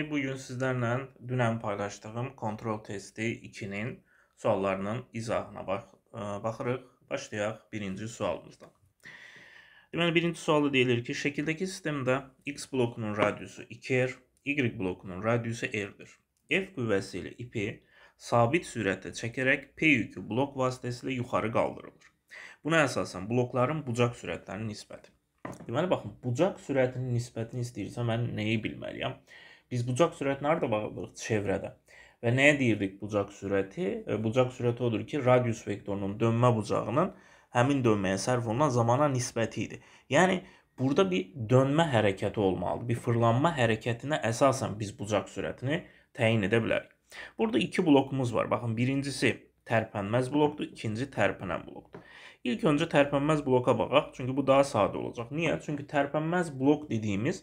kimi bu gün sizlərlə dünən paylaşdığım kontrol testi 2-nin suallarının izahına bax e, baxırıq. Başlayaq birinci sualımızdan. Deməli, birinci sualda deyilir ki, şəkildəki sistemdə X blokunun radiusu 2R, Y blokunun radiusu R-dir. F qüvvəsi ilə ipi sabit sürətlə çəkərək P yükü blok vasitəsilə yuxarı qaldırılır. Buna əsasən blokların bucaq sürətlərinin nisbəti. Deməli, baxın, bucaq sürətinin nisbətini istəyirsə mən nəyi bilməliyəm? Biz bucaq sürətinə harda baxırdıq? Çevrədə. Və nəyə deyirdik bucaq sürəti? E, bucaq sürəti odur ki, radius vektorunun dönmə bucağının həmin dönməyə sərf olunan zamana nisbəti idi. Yəni burada bir dönmə hərəkəti olmalıdır. Bir fırlanma hərəkətinə əsasən biz bucaq sürətini təyin edə bilərik. Burada iki blokumuz var. Baxın, birincisi tərpənməz blokdur, ikinci tərpənən blokdur. İlk öncə tərpənməz bloka baxaq, çünki bu daha sadə olacaq. Niyə? Çünki tərpənməz blok dediyimiz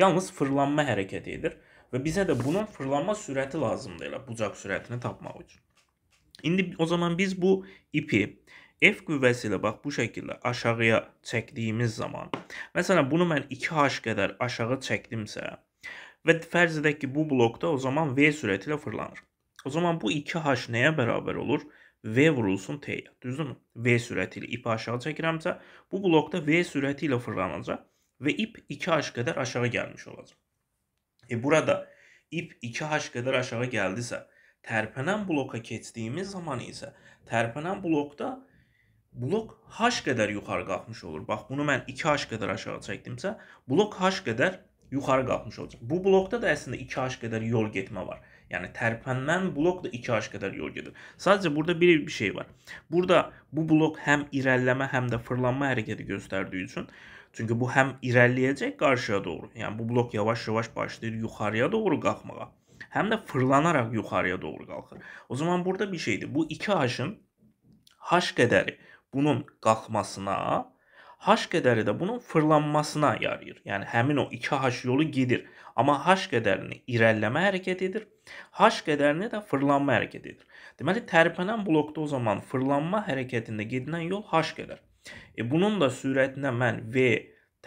Yalnız fırlanma hərəkət edir və bizə də bunun fırlanma sürəti lazımdır elə bucaq sürətini tapmaq üçün. İndi o zaman biz bu ipi F qüvvəsi ilə bax bu şəkildə aşağıya çəkdiyimiz zaman, məsələn bunu mən 2H qədər aşağı çəkdimsə və fərz edək ki, bu blokda o zaman V sürəti ilə fırlanır. O zaman bu 2H nəyə bərabər olur? V vurulsun T-yə, düzdürmü? V sürəti ilə ipi aşağı çəkirəmsə, bu blokda V sürəti ilə fırlanacaq ve ip 2H kadar aşağı gelmiş olacak. E burada ip 2H kadar aşağı geldisə, tərpənən bloka keçdiyimiz zaman isə tərpənən blokda blok H qədər yuxarı qalxmış olur. Bax, bunu mən 2H qədər aşağı çəkdimsə, blok H qədər yuxarı qalxmış olacaq. Bu blokda da əslində 2H qədər yol getmə var. Yəni tərpənmən blok da 2H qədər yol gedir. Sadəcə burada bir bir şey var. Burada bu blok həm irəliləmə, həm də fırlanma hərəkəti göstərdiyi üçün Çünki bu həm irəliləyəcək qarşıya doğru. Yəni bu blok yavaş-yavaş başlayır yuxarıya doğru qalxmağa. Həm də fırlanaraq yuxarıya doğru qalxır. O zaman burada bir şeydir. Bu 2H-ın H qədəri bunun qalxmasına, H qədəri də bunun fırlanmasına yarayır. Yəni həmin o 2H yolu gedir. Amma H qədərini irəliləmə hərəkət edir. H qədərini də fırlanma hərəkət edir. Deməli, tərpənən blokda o zaman fırlanma hərəkətində gedilən yol H qədər. E bunun da sürətinə mən V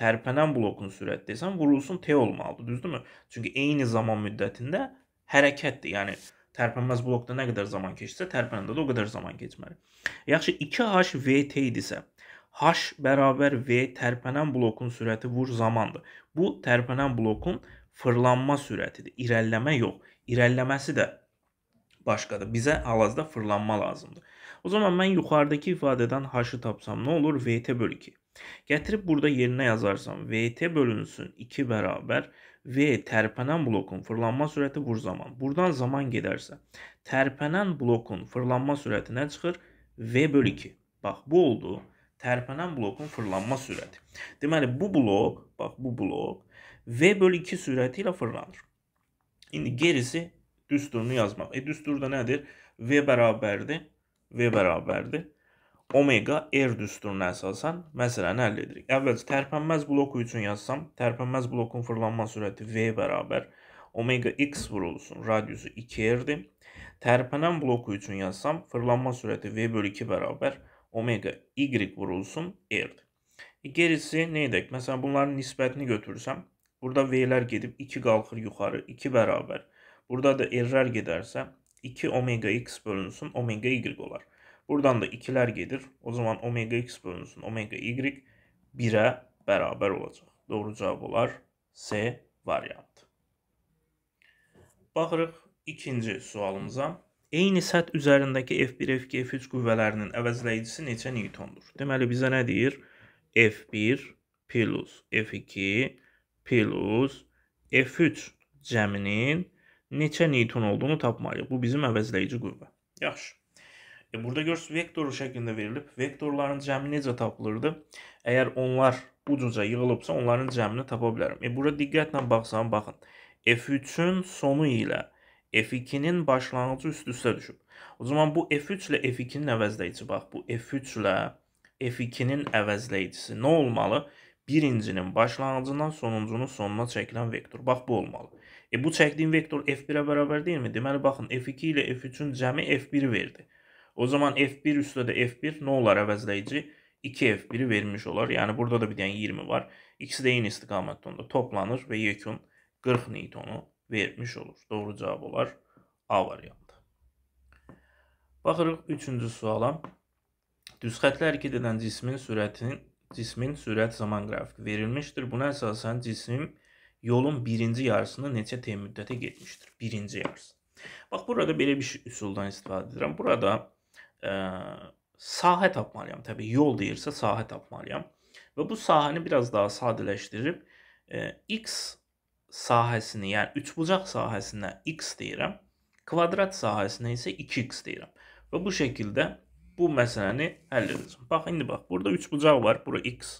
tərpənən blokun sürət desəm vurulsun T olmalıdır, düzdürmü? Çünki eyni zaman müddətində hərəkətdir. Yəni tərpənməz blokda nə qədər zaman keçsə, tərpənəndə də o qədər zaman keçməli. Yaxşı, 2H VT idisə, H bərabər V tərpənən blokun sürəti vur zamandır. Bu tərpənən blokun fırlanma sürətidir. İrəliləmə yox. İrəliləməsi də başqadır. Bizə hal-hazırda fırlanma lazımdır. O zaman mən yuxarıdakı ifadədən h-ı tapsam nə olur? VT bölü 2. Gətirib burada yerinə yazarsam VT bölünsün 2 bərabər V tərpənən blokun fırlanma sürəti vur zaman. Buradan zaman gedərsə tərpənən blokun fırlanma sürəti nə çıxır? V bölü 2. Bax bu oldu tərpənən blokun fırlanma sürəti. Deməli bu blok, bax bu blok V bölü 2 sürəti ilə fırlanır. İndi gerisi düsturunu yazmaq. E düstur da nədir? V bərabərdir V bərabərdir. Omega R düsturuna əsasən məsələni həll edirik. Əvvəlcə tərpənməz bloku üçün yazsam, tərpənməz blokun fırlanma sürəti V bərabər omega x vurulsun, radiusu 2R-dir. Tərpənən bloku üçün yazsam, fırlanma sürəti V bölü 2 bərabər omega y vurulsun, R-dir. E, gerisi nə edək? Məsələn, bunların nisbətini götürsəm, burada V-lər gedib 2 qalxır yuxarı, 2 bərabər. Burada da R-lər gedərsə, 2 omega x bölünsün omega y olar. Buradan da ikiler gelir. O zaman omega x bölünsün omega y 1'e beraber olacaq. Doğru cavab olar C variantı. Baxırıq ikinci sualımıza. Eyni səth üzərindəki F1, F2, F3 qüvvələrinin əvəzləyicisi neçə newtondur? Deməli, bizə nə deyir? F1 plus F2 plus F3 cəminin neçə newton olduğunu tapmalıyıq. Bu bizim əvəzləyici qüvvə. Yaxşı. E, burada görürsüz vektoru şəklində verilib. Vektorların cəmi necə tapılırdı? Əgər onlar bu cücə yığılıbsa, onların cəmini tapa bilərəm. E, burada diqqətlə baxsam, baxın. F3-ün sonu ilə F2-nin başlanğıcı üst-üstə düşüb. O zaman bu F3 ilə F2-nin əvəzləyicisi, bax, bu F3 ilə F2-nin əvəzləyicisi nə olmalı? Birincinin başlanğıcından sonuncunun sonuna çəkilən vektor. Bax, bu olmalı. E bu çəkdiyim vektor f1-ə bərabər deyilmi? Deməli, baxın, f2 ilə f3-ün cəmi f1 verdi. O zaman f1 üstə də f1 nə olar əvəzləyici? 2f1 vermiş olar. Yəni, burada da bir dənə 20 var. İkisi də eyni istiqamətdə onda toplanır və yekun 40 newtonu vermiş olur. Doğru cavab olar A variantı. Baxırıq 3-cü suala. Düz xətlə hərəkət edən cismin sürətinin cismin sürət zaman qrafiki verilmişdir. Buna əsasən cisim yolun birinci yarısında neçə T müddətə getmişdir? Birinci yarısı. Bax, burada belə bir üsuldan istifadə edirəm. Burada ə, e, sahə tapmalıyam. Təbii, yol deyirsə sahə tapmalıyam. Və bu sahəni biraz daha sadələşdirib ə, e, x sahəsini, yəni üçbucaq sahəsinə x deyirəm. Kvadrat sahəsinə isə 2x deyirəm. Və bu şəkildə bu məsələni həll edəcəm. Bax, indi bax, burada üçbucaq var, bura x.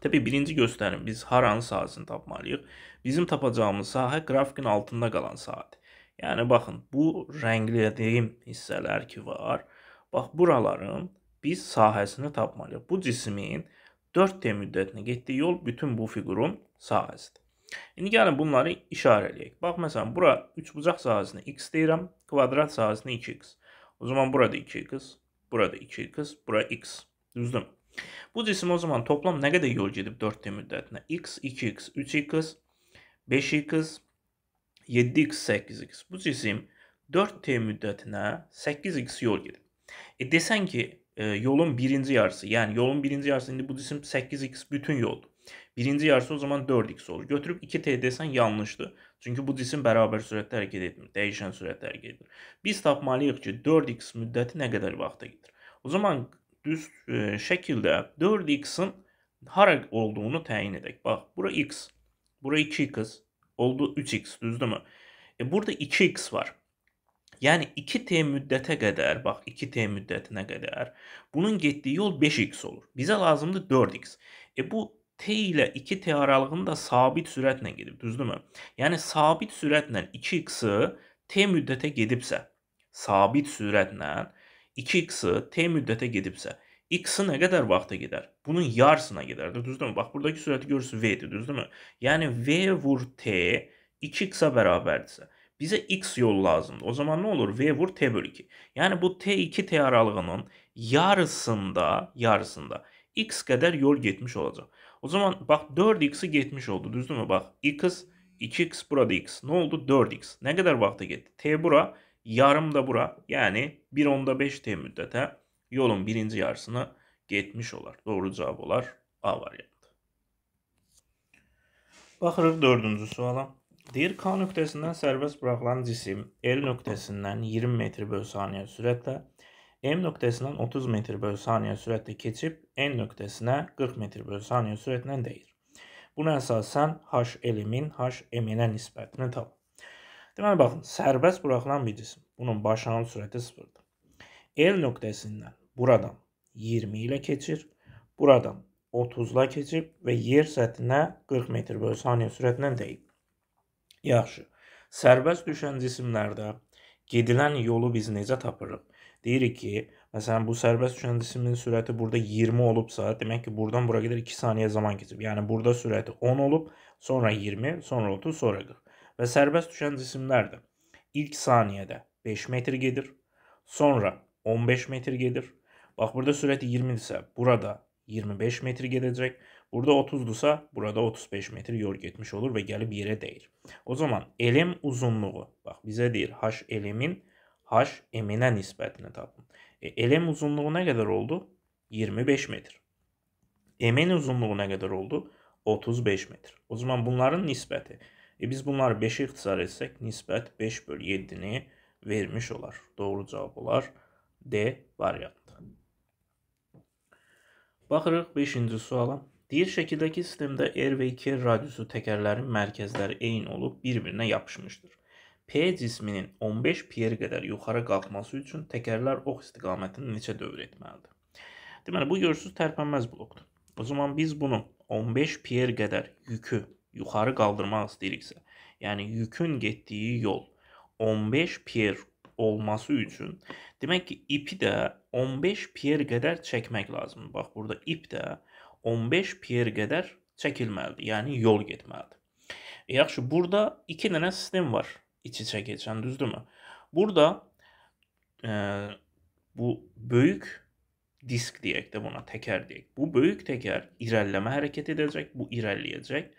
Təbii birinci göstərim biz haranın sahəsini tapmalıyıq. Bizim tapacağımız sahə qrafikin altında qalan sahədir. Yəni baxın, bu rənglədiyim hissələr ki var. Bax buraların biz sahəsini tapmalıyıq. Bu cismin 4D müddətinə getdiyi yol bütün bu fiqurun sahəsidir. İndi gəlin bunları işarə eləyək. Bax məsələn, bura 3 bucaq sahəsinə x deyirəm, kvadrat sahəsinə 2x. O zaman burada 2x, burada 2x, bura x. Düzdürmü? Bu cisim o zaman toplam nə qədər yol gedib 4D müddətinə? x, 2x, 3x, 5x, 7x, 8x. Bu cisim 4T müddətinə 8x yol gedib. E, desən ki, e, yolun birinci yarısı, yəni yolun birinci yarısı, indi bu cisim 8x bütün yoldur. Birinci yarısı o zaman 4x olur. Götürüb 2t desən yanlışdır. Çünki bu cisim bərabər sürətdə hərəkət etmir, dəyişən sürətdə hərəkət edir. Biz tapmalıyıq ki, 4x müddəti nə qədər vaxta gedir. O zaman düz e, şəkildə 4x-in hara olduğunu təyin edək. Bax, bura x, bura 2x, oldu 3x, düzdürmü? E, burada 2x var. Yəni 2t müddətə qədər, bax 2t müddətinə qədər bunun getdiyi yol 5x olur. Bizə lazımdır 4x. E bu t ilə 2t aralığında sabit sürətlə gedib, düzdürmü? Yəni sabit sürətlə 2x-i t müddətə gedibsə, sabit sürətlə 2x'ı t müddete gedibsə, x'ı nə qədər vaxta gedər? Bunun yarısına gedərdir, düzdürmü? Bax, buradakı sürəti görürsünüz v-dir, düzdürmü? Yəni v vur t 2x'a bərabərdirsə, bizə x yol lazımdır. O zaman nə olur? v vur t böl 2. Yəni bu t2t aralığının yarısında, yarısında x qədər yol getmiş olacaq. O zaman bax 4x'i getmiş oldu, düzdürmü? Bax, x, 2x burada x. Nə oldu? 4x. Nə qədər vaxta getdi? t bura 2 Yarım da bura yani 1 onda 5 t müddətə yolun birinci yarısını getmiş olar. Doğru cavab olar A variantı. Baxırıq dördüncü suala. Deyir K nöqtəsindən sərbəst buraxılan cisim L nöqtəsindən 20 metr böl saniyə sürətlə M nöqtəsindən 30 metr böl saniyə sürətlə keçib N nöqtəsinə 40 metr böl saniyə sürətlə dəyir. Buna əsasən H elimin H eminə nisbətini tapın. Deməli, baxın, sərbəst buraxılan bir cisim. Bunun başlanğıc sürəti 0-dır. L nöqtəsindən buradan 20 ilə keçir, buradan 30-la keçib və yer səthinə 40 metr bölü saniyə sürətlə dəyib. Yaxşı. Sərbəst düşən cisimlərdə gedilən yolu biz necə tapırıq? Deyirik ki, məsələn bu sərbəst düşən cismin sürəti burada 20 olubsa, demək ki, buradan bura qədər 2 saniyə zaman keçib. Yəni burada sürəti 10 olub, sonra 20, sonra 30, sonra 40 və sərbəst düşən cisimlər də ilk saniyədə 5 metr gedir, sonra 15 metr gedir. Bax burada sürəti 20-dirsə, burada 25 metr gedəcək. Burada 30-dursa, burada 35 metr yol getmiş olur və gəlib yerə dəyir. O zaman elm uzunluğu, bax bizə deyir h elmin h m-nə nisbətini tapın. E, elm uzunluğu nə qədər oldu? 25 metr. M-nin uzunluğu nə qədər oldu? 35 metr. O zaman bunların nisbəti 0.5 E biz bunları 5-ə ixtisar etsək, nisbət 5 böl 7-ni vermiş olar. Doğru cavab olar D variantı. Baxırıq 5-ci suala. Deyir şəkildəki sistemdə R və 2R radiusu təkərlərin mərkəzləri eyni olub bir-birinə yapışmışdır. P cisminin 15 piyer qədər yuxarı qalxması üçün təkərlər ox istiqamətini neçə dövr etməlidir? Deməli, bu görürsüz tərpənməz blokdur. O zaman biz bunu 15 piyer qədər yükü yuxarı qaldırmaq istəyiriksə, yəni yükün getdiyi yol 15 pier olması üçün demək ki, ipi də 15 pier qədər çəkmək lazımdır. Bax burada ip də 15 pier qədər çəkilməlidir. Yəni yol getməlidir. E, yaxşı, burada 2 dənə sistem var. İç-içə keçən, düzdürmü? Burada e, bu böyük disk deyək də buna, təkər deyək. Bu böyük təkər irəliləmə hərəkət edəcək, bu irəliləyəcək.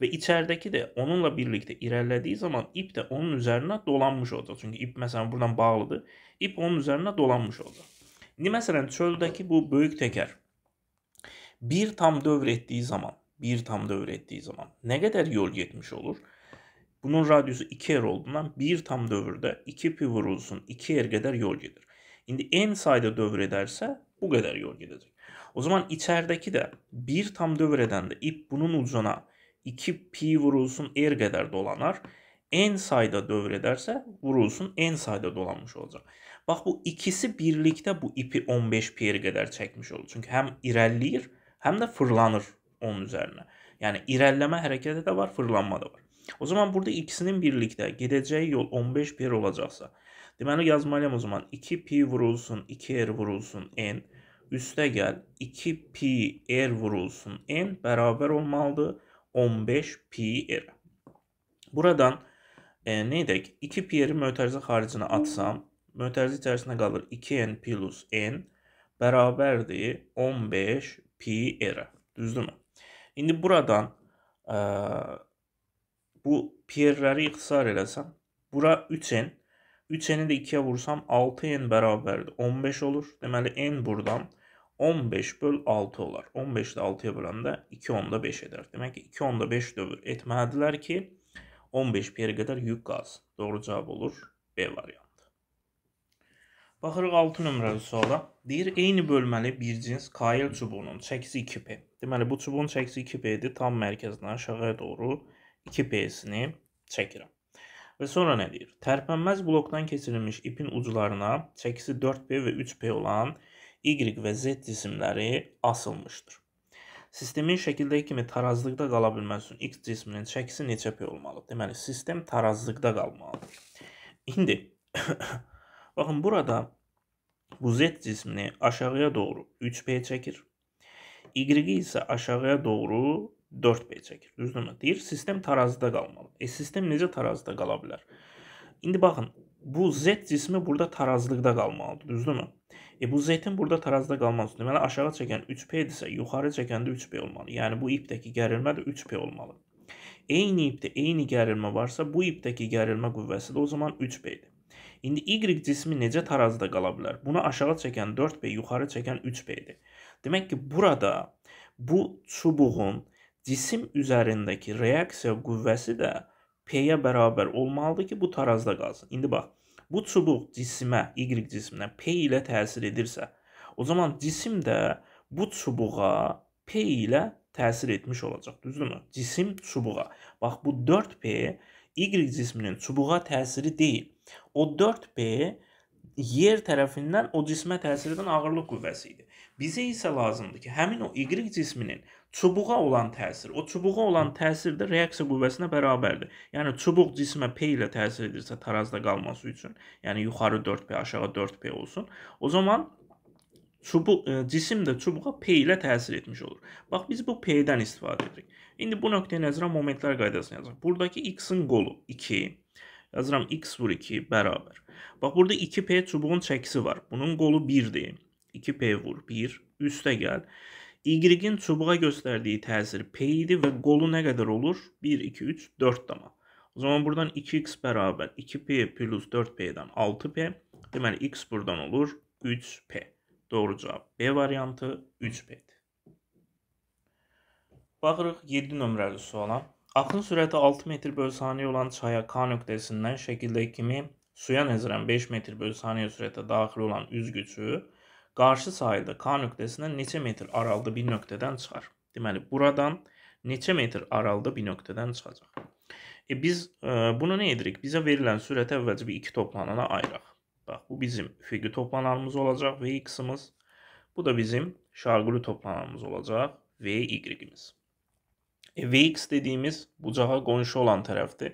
Ve içerideki de onunla birlikte ilerlediği zaman ip de onun üzerine dolanmış oldu. Çünkü ip mesela buradan bağlıdı, İp onun üzerine dolanmış oldu. İndi mesela çöldeki bu büyük teker bir tam dövr etdiyi zaman, bir tam dövr etdiyi zaman ne kadar yol getmiş olur? Bunun radiusu 2 r er olduğundan bir tam dövrdə 2 pi vurulsun 2 r er kadar yol gelir. Şimdi en sayda dövr ederse bu kadar yol gedəcək. O zaman içəridəki de bir tam dövr edəndə ip bunun ucuna 2 pi vurulsun r er qədər dolanar. N sayda dövr edərsə vurulsun N sayda dolanmış olacaq. Bax bu ikisi birlikdə bu ipi 15 piyer qədər çəkmiş olur. Çünki həm irəliləyir, həm də fırlanır onun üzərinə. Yəni irəlləmə hərəkəti də var, fırlanma da var. O zaman burada ikisinin birlikdə gedəcəyi yol 15 piyer olacaqsa, deməli yazmalıyam o zaman 2 pi vurulsun, 2 r er vurulsun n üstə gəl 2 pi r er vurulsun n bərabər olmalıdır 15 pi r. Er. Buradan e, ne dedik? 2 pi r'i möterzi haricine atsam möterzi içerisinde kalır 2n plus n beraberdir 15 pi r. Düzdür mü? İndi buradan e, bu pi r'ləri ixtisar eləsəm bura 3n ni de 2'ye vursam 6n bərabərdir 15 olur. Deməli n buradan 15 böl 6 olar. 15-də 6-ya böləndə 2 onda 5 edər. Demək ki, 2 onda 5 dövr etməlidirlər ki, 15 bir yerə qədər yük qalsın. Doğru cavab olur B variantı. Baxırıq 6 nömrəli suala. Deyir, eyni bölməli bir cins kail çubuğunun çəkisi 2P. Deməli, bu çubuğun çəkisi 2P-dir. Tam mərkəzindən aşağıya doğru 2P-sini çəkirəm. Və sonra nə deyir? Tərpənməz blokdan keçirilmiş ipin uclarına çəkisi 4P və 3P olan Y və Z cisimləri asılmışdır. Sistemin şəkildəki kimi tarazlıqda qala bilməsi üçün X cisminin çəkisi neçə pey olmalıdır? Deməli, sistem tarazlıqda qalmalıdır. İndi, baxın, burada bu Z cismini aşağıya doğru 3P çəkir. Y isə aşağıya doğru 4P çəkir. Düzdürmü? Deyir, sistem tarazıda qalmalı. E, sistem necə tarazıda qala bilər? İndi baxın, bu Z cismi burada tarazlıqda qalmalıdır. Düzdürmü? E bu zeytin burada tarazda qalmalıdır. Deməli aşağı çəkən 3p-dirsə, yuxarı çəkəndə 3p olmalı. Yəni bu ipdəki gərilmə də 3p olmalı. Eyni ipdə eyni gərilmə varsa, bu ipdəki gərilmə qüvvəsi də o zaman 3p-dir. İndi y cismi necə tarazda qala bilər? Bunu aşağı çəkən 4p, yuxarı çəkən 3p-dir. Demək ki, burada bu çubuğun cisim üzərindəki reaksiya qüvvəsi də p-yə bərabər olmalıdır ki, bu tarazda qalsın. İndi bax, bu çubuq cisimə, y cisminə P ilə təsir edirsə, o zaman cisim də bu çubuğa P ilə təsir etmiş olacaq, düzdürmü? Cisim çubuğa. Bax bu 4P y cisminin çubuğa təsiri deyil. O 4P yer tərəfindən o cismə təsir edən ağırlıq qüvvəsi idi. Bizə isə lazımdır ki, həmin o y cisminin çubuğa olan təsir, o çubuğa olan təsir də reaksiya qüvvəsinə bərabərdir. Yəni çubuq cismə P ilə təsir edirsə tarazda qalması üçün, yəni yuxarı 4P, aşağı 4P olsun. O zaman çubuq e, cisim də çubuğa P ilə təsir etmiş olur. Bax biz bu P-dən istifadə edirik. İndi bu nöqteyə nəzərə momentlər qaydasını yazaq. Buradakı x-in qolu 2 Yazıram x vur 2 bərabər. Bax burada 2p çubuğun çəkisi var. Bunun qolu 1-dir. 2p vur 1 üstə gəl. Y-in çubuğa göstərdiyi təsir p idi və qolu nə qədər olur? 1, 2, 3, 4 dama. O zaman buradan 2x bərabər 2p plus 4p-dən 6p. Deməli x buradan olur 3p. Doğru cavab B variantı 3p-dir. Baxırıq 7 nömrəli suala. Axın sürəti 6 metr böl saniyə olan çaya K nöqtəsindən şəkildəki kimi suya nəzərən 5 metr böl saniyə sürətə daxil olan üz gücü qarşı sahildə K nöqtəsindən neçə metr aralıqda bir nöqtədən çıxar. Deməli, buradan neçə metr aralıqda bir nöqtədən çıxacaq. E, biz e, bunu nə edirik? Bizə verilən sürəti əvvəlcə bir iki toplanana ayıraq. Bax, bu bizim üfüqi toplananımız olacaq, V-x'imiz. Bu da bizim şarqülü toplananımız olacaq, V-y'imiz. E, Vx dediğimiz bucağa gonşu olan tarafta.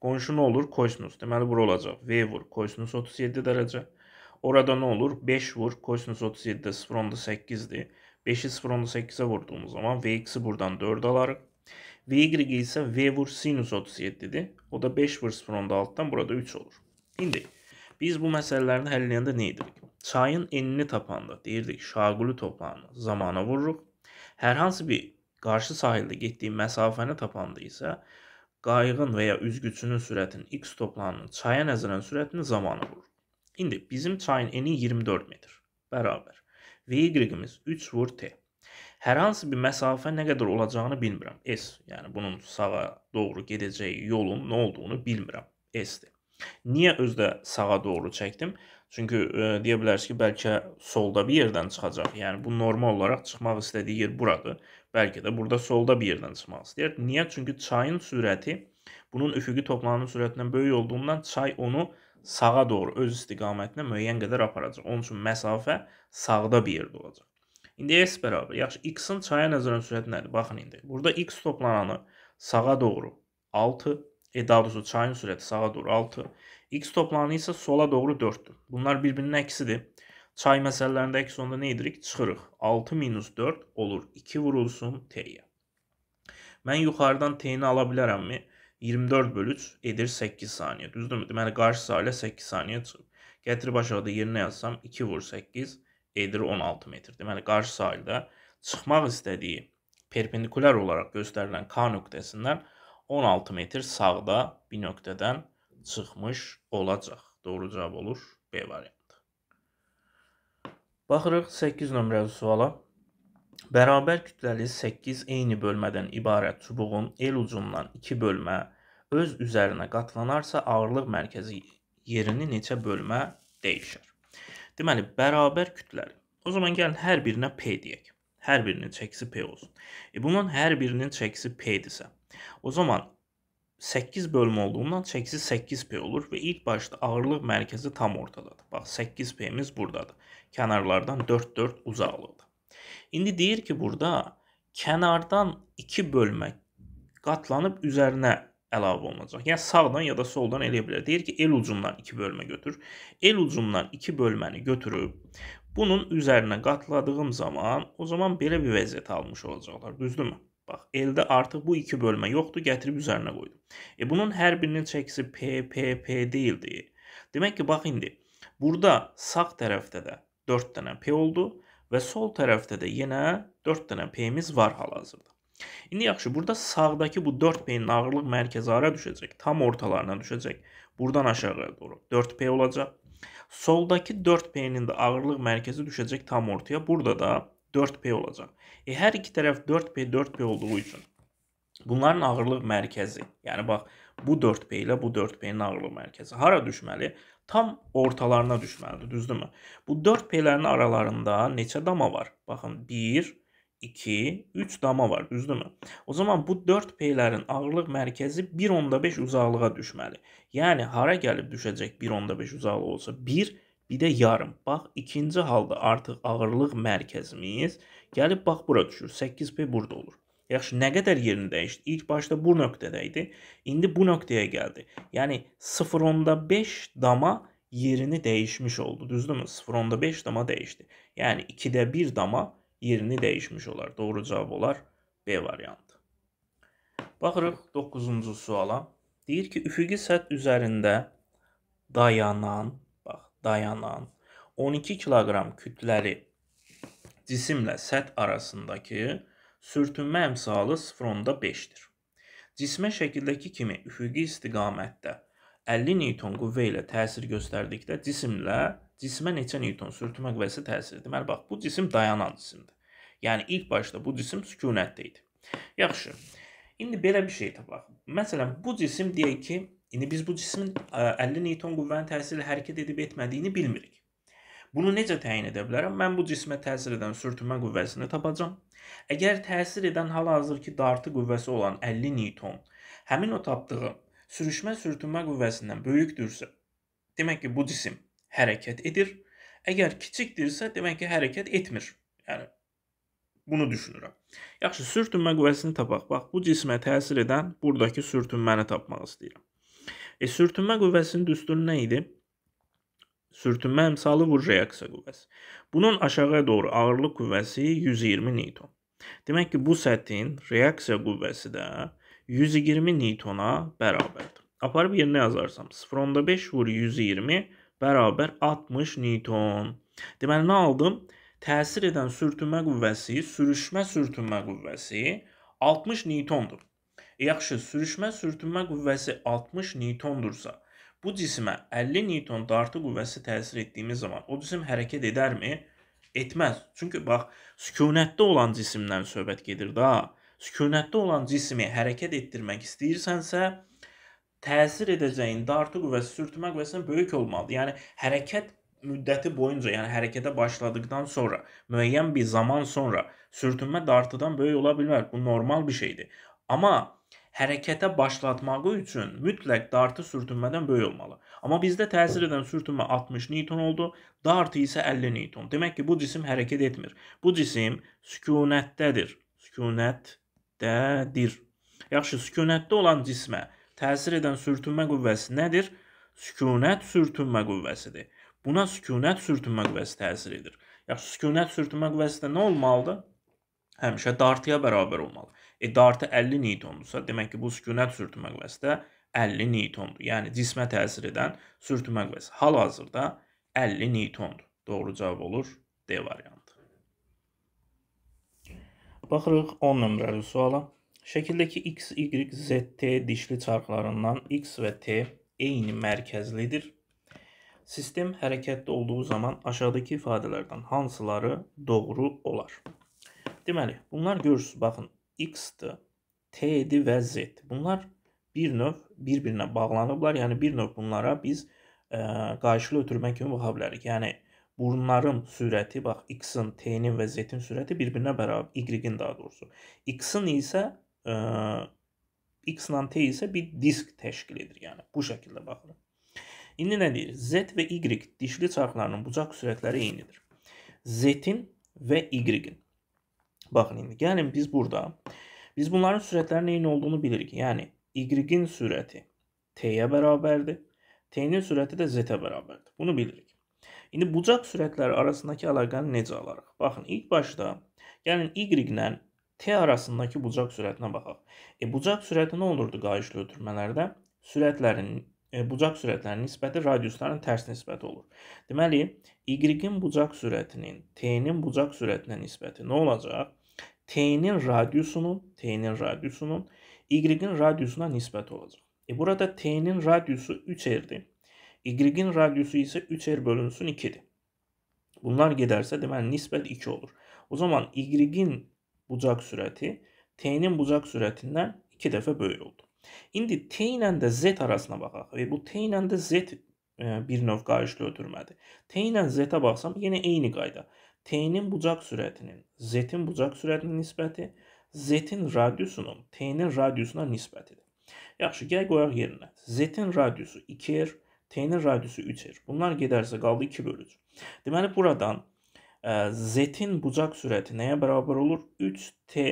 Gonşu ne olur? Kosinüs. Deməli bura olacak. V vur. Kosinüs 37 derece. Orada ne olur? 5 vur. Kosinüs 37-də 0 onda 8-dir. 0 onda 8 vurduğumuz zaman Vx'i buradan 4 alarak. Vy ise V vur sinus 37-dir. O da 5 vur 0 onda 6 burada 3 olur. Şimdi biz bu meselelerin həll edəndə nə edirik? Çayın enini tapanda deyirdik şaquli toprağını zamana vururuq. Herhangi bir qarşı sahildə getdiyi məsafəni tapanda isə qayığın və ya üzgüçünün sürətinin x toplamının çaya nəzərən sürətinin zamanı vurur. İndi bizim çayın eni 24 metr. Bərabər. V y-imiz 3 vur t. Hər hansı bir məsafə nə qədər olacağını bilmirəm. S, yəni bunun sağa doğru gedəcəyi yolun nə olduğunu bilmirəm. S-dir. Niyə özdə sağa doğru çəkdim? Çünki e, deyə bilərsiniz ki, bəlkə solda bir yerdən çıxacaq. Yəni bu normal olaraq çıxmaq istədiyi yer buradır. Bəlkə də burada solda bir yerdən çıxmaq istəyir. Niyə? Çünki çayın sürəti bunun üfüqi toplamının sürətindən böyük olduğundan çay onu sağa doğru öz istiqamətinə müəyyən qədər aparacaq. Onun üçün məsafə sağda bir yerdə olacaq. İndi s bərabər. Yaxşı, x-in çaya nəzərən sürəti nədir? Baxın indi. Burada x toplananı sağa doğru 6, e, daha doğrusu çayın sürəti sağa doğru 6, x toplananı isə sola doğru 4-dür. Bunlar bir-birinin əksidir. Çay məsələlərində əks onda nə edirik? Çıxırıq. 6 minus 4 olur. 2 vurulsun T-yə. Mən yuxarıdan T-ni ala bilərəmmi? 24 bölü 3 edir 8 saniyə. Düzdürmü? Deməli, qarşı sayla 8 saniyə çıxıb. Gətirib aşağıda yerinə yazsam 2 vur 8 edir 16 metr. Deməli, qarşı sayda çıxmaq istədiyi perpendikulyar olaraq göstərilən K nöqtəsindən 16 metr sağda bir nöqtədən çıxmış olacaq. Doğru cavab olur B variantı. Baxırıq 8 nömrəli suala. Bərabər kütləli 8 eyni bölmədən ibarət çubuğun el ucundan 2 bölmə öz üzərinə qatlanarsa ağırlıq mərkəzi yerini neçə bölmə dəyişir. Deməli, bərabər kütləli. O zaman gəlin hər birinə P deyək. Hər birinin çəkisi P olsun. E, bunun hər birinin çəkisi P-dirsə, o zaman 8 bölmə olduğundan çəkisi 8P olur və ilk başda ağırlıq mərkəzi tam ortadadır. Bax 8P-miz burdadır kənarlardan 4-4 uzaqlıqda. İndi deyir ki, burada kənardan 2 bölmə qatlanıb üzərinə əlavə olunacaq. Yəni sağdan ya da soldan eləyə bilər. Deyir ki, el ucundan 2 bölmə götür. El ucundan 2 bölməni götürüb bunun üzərinə qatladığım zaman o zaman belə bir vəziyyət almış olacaqlar. Düzdürmü? Bax, eldə artıq bu 2 bölmə yoxdur, gətirib üzərinə qoydum. E bunun hər birinin çəkisi p p p deyildi. Demək ki, bax indi burada sağ tərəfdə də 4 dənə P oldu və sol tərəfdə də yenə 4 dənə P-miz var hal-hazırda. İndi yaxşı, burada sağdakı bu 4 P-nin ağırlıq mərkəzi hara düşəcək? Tam ortalarına düşəcək. Buradan aşağıya doğru 4 P olacaq. Soldakı 4 P-nin də ağırlıq mərkəzi düşəcək tam ortaya. Burada da 4 P olacaq. E, hər iki tərəf 4 P 4 P olduğu üçün bunların ağırlıq mərkəzi, yəni bax bu 4 P ilə bu 4 P-nin ağırlıq mərkəzi hara düşməli? tam ortalarına düşməlidir, düzdürmü? Bu 4 P-lərin aralarında neçə dama var? Baxın, 1, 2, 3 dama var, düzdürmü? O zaman bu 4 P-lərin ağırlıq mərkəzi 1.5 uzaqlığa düşməli. Yəni hara gəlib düşəcək 1.5 uzaqlıq olsa? 1 Bir də yarım. Bax, ikinci halda artıq ağırlıq mərkəzimiz gəlib bax bura düşür. 8P burada olur. Yaxşı, nə qədər yerini dəyişdi? İlk başda bu nöqtədə idi. İndi bu nöqtəyə gəldi. Yəni 0.5 dama yerini dəyişmiş oldu. Düzdürmü? 0.5 dama dəyişdi. Yəni 2-də 1 dama yerini dəyişmiş olar. Doğru cavab olar B variantı. Baxırıq 9-cu suala. Deyir ki, üfüqi səth üzərində dayanan, bax, dayanan 12 kiloqram kütləli cisimlə səth arasındakı Sürtünmə əmsalı sıfronda 5-dir. Cismə şəkildəki kimi üfüqi istiqamətdə 50 Newton qüvvə ilə təsir göstərdikdə cisimlə cismə neçə Newton sürtünmə qüvvəsi təsir edir? Deməli, bax, bu cisim dayanan cisimdir. Yəni, ilk başda bu cisim sükunətdə idi. Yaxşı, indi belə bir şey tapaq. Məsələn, bu cisim deyək ki, indi biz bu cismin 50 Newton qüvvənin təsiri ilə hərəkət edib etmədiyini bilmirik. Bunu necə təyin edə bilərəm? Mən bu cismə təsir edən sürtünmə qüvvəsini tapacağam. Əgər təsir edən hal-hazırki dartı qüvvəsi olan 50 Newton həmin o tapdığım sürüşmə sürtünmə qüvvəsindən böyükdürsə, demək ki, bu cisim hərəkət edir. Əgər kiçikdirsə, demək ki, hərəkət etmir. Yəni bunu düşünürəm. Yaxşı, sürtünmə qüvvəsini tapaq. Bax, bu cismə təsir edən burdakı sürtünməni tapmaq istəyirəm. E, sürtünmə qüvvəsinin düsturu nə idi? sürtünmə əmsalı vur reaksiya qüvvəsi. Bunun aşağıya doğru ağırlıq qüvvəsi 120 N. Demək ki, bu sətin reaksiya qüvvəsi də 120 N-a bərabərdir. Aparıb yerinə yazarsam 0.5 vur 120 bərabər 60 N. Deməli nə aldım? Təsir edən sürtünmə qüvvəsi, sürüşmə sürtünmə qüvvəsi 60 N-dur. E, yaxşı, sürüşmə sürtünmə qüvvəsi 60 N-dursa, bu cisimə 50 Newton dartı qüvvəsi təsir etdiyimiz zaman o cisim hərəkət edərmi? Etməz. Çünki bax, sükunətdə olan cisimdən söhbət gedir da. Sükunətdə olan cismi hərəkət etdirmək istəyirsənsə, təsir edəcəyin dartı qüvvəsi sürtmə qüvvəsindən böyük olmalıdır. Yəni hərəkət müddəti boyunca, yəni hərəkətə başladıqdan sonra, müəyyən bir zaman sonra sürtünmə dartıdan böyük ola bilməz. Bu normal bir şeydir. Amma hərəkətə başlatmağı üçün mütləq dartı sürtünmədən böyük olmalı. Amma bizdə təsir edən sürtünmə 60 Newton oldu, dartı isə 50 Newton. Demək ki, bu cisim hərəkət etmir. Bu cisim sükunətdədir. Sükunətdədir. Yaxşı, sükunətdə olan cismə təsir edən sürtünmə qüvvəsi nədir? Sükunət sürtünmə qüvvəsidir. Buna sükunət sürtünmə qüvvəsi təsir edir. Yaxşı, sükunət sürtünmə qüvvəsi də nə olmalıdır? Həmişə dartıya bərabər olmalı. E, dartı 50 Newtondusa, demək ki, bu sükunət sürtünmə qüvəsi də 50 Newtondur. Yəni, cismə təsir edən sürtünmə qüvəsi hal-hazırda 50 Newtondur. Doğru cavab olur D variantı. Baxırıq 10 nömrəli suala. Şəkildəki x, y, z, t dişli çarxlarından x və t eyni mərkəzlidir. Sistem hərəkətdə olduğu zaman aşağıdakı ifadələrdən hansıları doğru olar? Deməli, bunlar görürsüz, baxın, X-dir, T-dir və Z-dir. Bunlar bir növ bir-birinə bağlanıblar. Yəni bir növ bunlara biz ə, e, qayışlı ötürmə kimi baxa bilərik. Yəni bunların sürəti, bax X-in, T-nin və Z-in sürəti bir-birinə bərabər, Y-in daha doğrusu. X-in isə ə, e, X ilə T isə bir disk təşkil edir. Yəni bu şəkildə baxırıq. İndi nə deyir? Z və Y dişli çarxlarının bucaq sürətləri eynidir. Z-in və Y-in Baxın indi gəlin biz burada biz bunların sürətlərinin eyni olduğunu bilirik. Yəni y-in sürəti t-yə bərabərdir. T-nin sürəti də z-ə bərabərdir. Bunu bilirik. İndi bucaq sürətləri arasındakı əlaqəni necə alarıq? Baxın ilk başda gəlin y ilə t arasındakı bucaq sürətinə baxaq. E bucaq sürəti nə olurdu qayışlı ötürmələrdə? Sürətlərin E, bucaq sürətlərinin nisbəti radiusların ters nisbəti olur. Deməli, y-in bucaq sürətinin t-nin bucaq sürətinə nisbəti nə olacaq? T'nin nin radiusunun, t-nin radiusunun y radiusuna nisbəti olacaq. E burada T'nin nin radiusu 3 erdir. Y-in radiusu isə 3 r bölünsün 2-dir. Bunlar gedərsə deməli nisbət 2 olur. O zaman y-in bucaq sürəti t-nin bucaq sürətindən 2 dəfə böyük oldu. İndi T ilə də Z arasına baxaq. Və bu T ilə də Z e, bir növ qayışlı ötürmədir. T ilə Z-ə baxsam yenə eyni qayda. T-nin bucaq sürətinin Z-in bucaq sürətinin nisbəti Z-in radiusunun T-nin radiusuna nisbətidir. Yaxşı, gəl qoyaq yerinə. Z-in radiusu 2r, er, T-nin radiusu 3r. Er. Bunlar gedərsə qaldı 2 bölü 3. Deməli buradan e, Z-in bucaq sürəti nəyə bərabər olur? 3T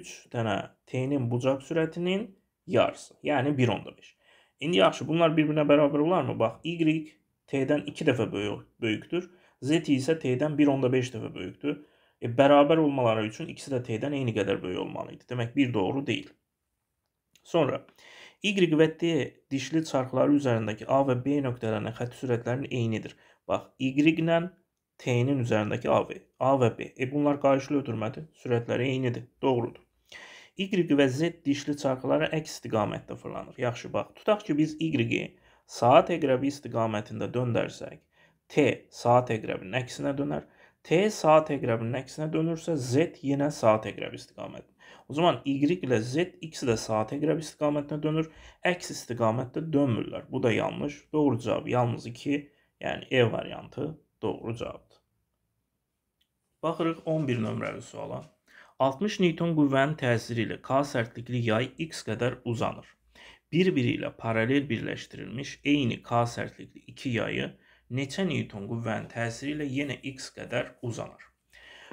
3 dənə T-nin bucaq sürətinin yarısı. Yəni 1 onda 5. İndi yaxşı, bunlar bir-birinə bərabər olarmı? Bax, y t-dən 2 dəfə böyük, böyükdür. z isə t-dən 1 onda 5 dəfə böyükdür. E, bərabər olmaları üçün ikisi də t-dən eyni qədər böyük olmalı idi. Demək, bir doğru deyil. Sonra, y və d dişli çarxları üzərindəki a və b nöqtələrinin xətt sürətlərinin eynidir. Bax, y ilə t-nin üzərindəki a və, a və b. E, bunlar qarşılı ötürmədir. Sürətləri eynidir. Doğrudur. Y və Z dişli çarxları əks istiqamətdə fırlanır. Yaxşı, bax, tutaq ki, biz Y-i saat əqrəbi istiqamətində döndərsək, T saat əqrəbinin əksinə dönər. T saat əqrəbinin əksinə dönürsə, Z yenə saat əqrəbi istiqamətində. O zaman Y ilə Z ikisi də saat əqrəb istiqamətinə dönür. Əks istiqamətdə dönmürlər. Bu da yanlış. Doğru cavab yalnız 2, yəni E variantı doğru cavabdır. Baxırıq 11 nömrəli suala. 60 Newton qüvvənin təsiri ilə K sərtlikli yay x qədər uzanır. Bir-biri ilə paralel birləşdirilmiş eyni K sərtlikli iki yayı neçə Newton qüvvənin təsiri ilə yenə x qədər uzanır.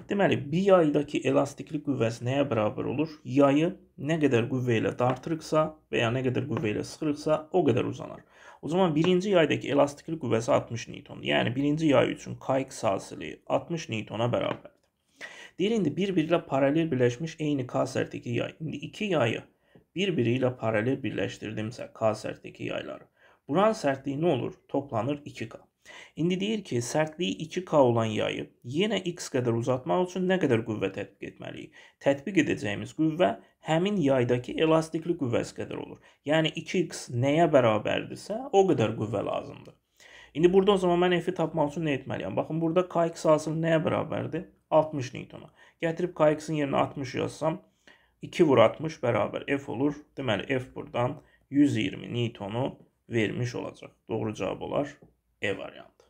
Deməli, bir yaydakı elastiklik qüvvəsi nəyə bərabər olur? Yayı nə qədər qüvvə ilə dartırıqsa və ya nə qədər qüvvə ilə sıxırıqsa o qədər uzanar. O zaman birinci yaydakı elastiklik qüvvəsi 60 Newton. Yəni birinci yay üçün K x hasili 60 Newtona bərabər. Derindi bir-biriyle paralel birleşmiş eyni K sərtdəki yay. İndi iki yayı bir-biriyle paralel birleştirdimsə K sərtdəki yayları. Buranın sərtliyi ne olur? Toplanır 2K. İndi deyir ki, sərtliyi 2K olan yayı yenə X qədər uzatmaq üçün nə qədər qüvvə tətbiq etməliyik? Tətbiq edəcəyimiz qüvvə həmin yaydakı elastiklik qüvvəsi qədər olur. Yəni 2X nəyə bərabərdirsə, o qədər qüvvə lazımdır. İndi burada o zaman mən F-i tapmaq üçün nə etməliyəm? Baxın, burada KX asılı nəyə bərabərdir? 60 Newtona. Gətirib KX-in yerinə 60 yazsam, 2 vur 60 bərabər F olur. Deməli, F buradan 120 Newtonu vermiş olacaq. Doğru cavab olar E variantı.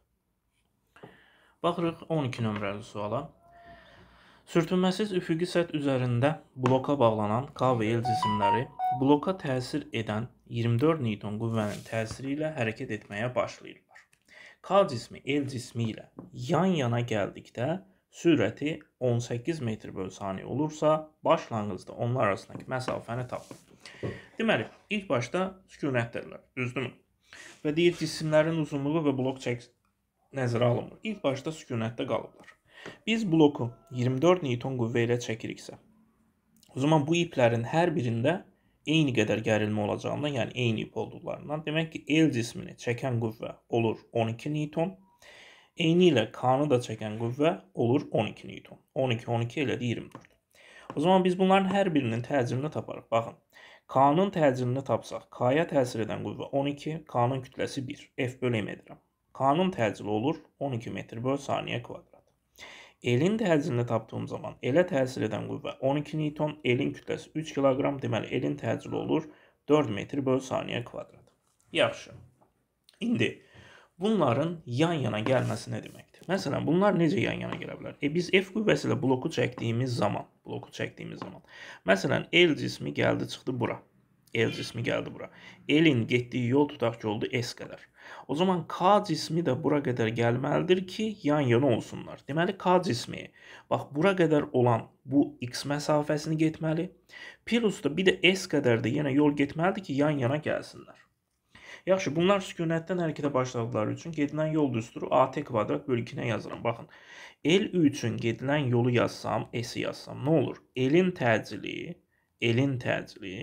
Baxırıq 12 nömrəli suala. Sürtünməsiz üfüqi səth üzərində bloka bağlanan K və L cisimləri bloka təsir edən 24 Newton qüvvənin təsiri ilə hərəkət etməyə başlayırlar. K cismi L cismi ilə yan-yana gəldikdə sürəti 18 metr böl saniyə olursa, başlanğıcda onlar arasındakı məsafəni tap. Deməli, ilk başda sükunət deyirlər, düzdürmü? Və deyir cisimlərin uzunluğu və blok çək nəzərə alınmır. İlk başda sükunətdə qalıblar. Biz bloku 24 Newton qüvvə ilə çəkiriksə, o zaman bu iplərin hər birində eyni qədər gərilmə olacağından, yəni eyni ip olduqlarından demək ki, L cismini çəkən qüvvə olur 12 Newton. Eyni ilə K-nı da çəkən qüvvə olur 12 Newton. 12 12 elədi 24. O zaman biz bunların hər birinin təcilini taparıq. Baxın. K-nın təcilini tapsaq, K-ya təsir edən qüvvə 12, K-nın kütləsi 1. F böləyim edirəm. K-nın təcili olur 12 metr böl saniyə kvadrat. Elin təcilini tapdığım zaman elə təsir edən qüvvə 12 Newton, elin kütləsi 3 kq, deməli elin təcili olur 4 metr böl saniyə kvadrat. Yaxşı. İndi bunların yan-yana gəlməsi nə deməkdir? Məsələn, bunlar necə yan-yana gələ bilər? E biz F qüvvəsi ilə bloku çəkdiyimiz zaman, bloku çəkdiyimiz zaman. Məsələn, L cismi gəldi, çıxdı bura. L cismi gəldi bura. Elin getdiyi yol tutaq ki, oldu S qədər. O zaman K cismi də bura qədər gəlməlidir ki, yan-yana olsunlar. Deməli K cismi bax bura qədər olan bu x məsafəsini getməli. Plus da bir də s qədər də yenə yol getməlidir ki, yan-yana gəlsinlər. Yaxşı, bunlar sükunətdən hərəkətə başladıqları üçün gedilən yol düsturu AT kvadrat bölükünə yazıram. Baxın, L üçün gedilən yolu yazsam, S-i yazsam nə olur? L-in təcili, L-in təcili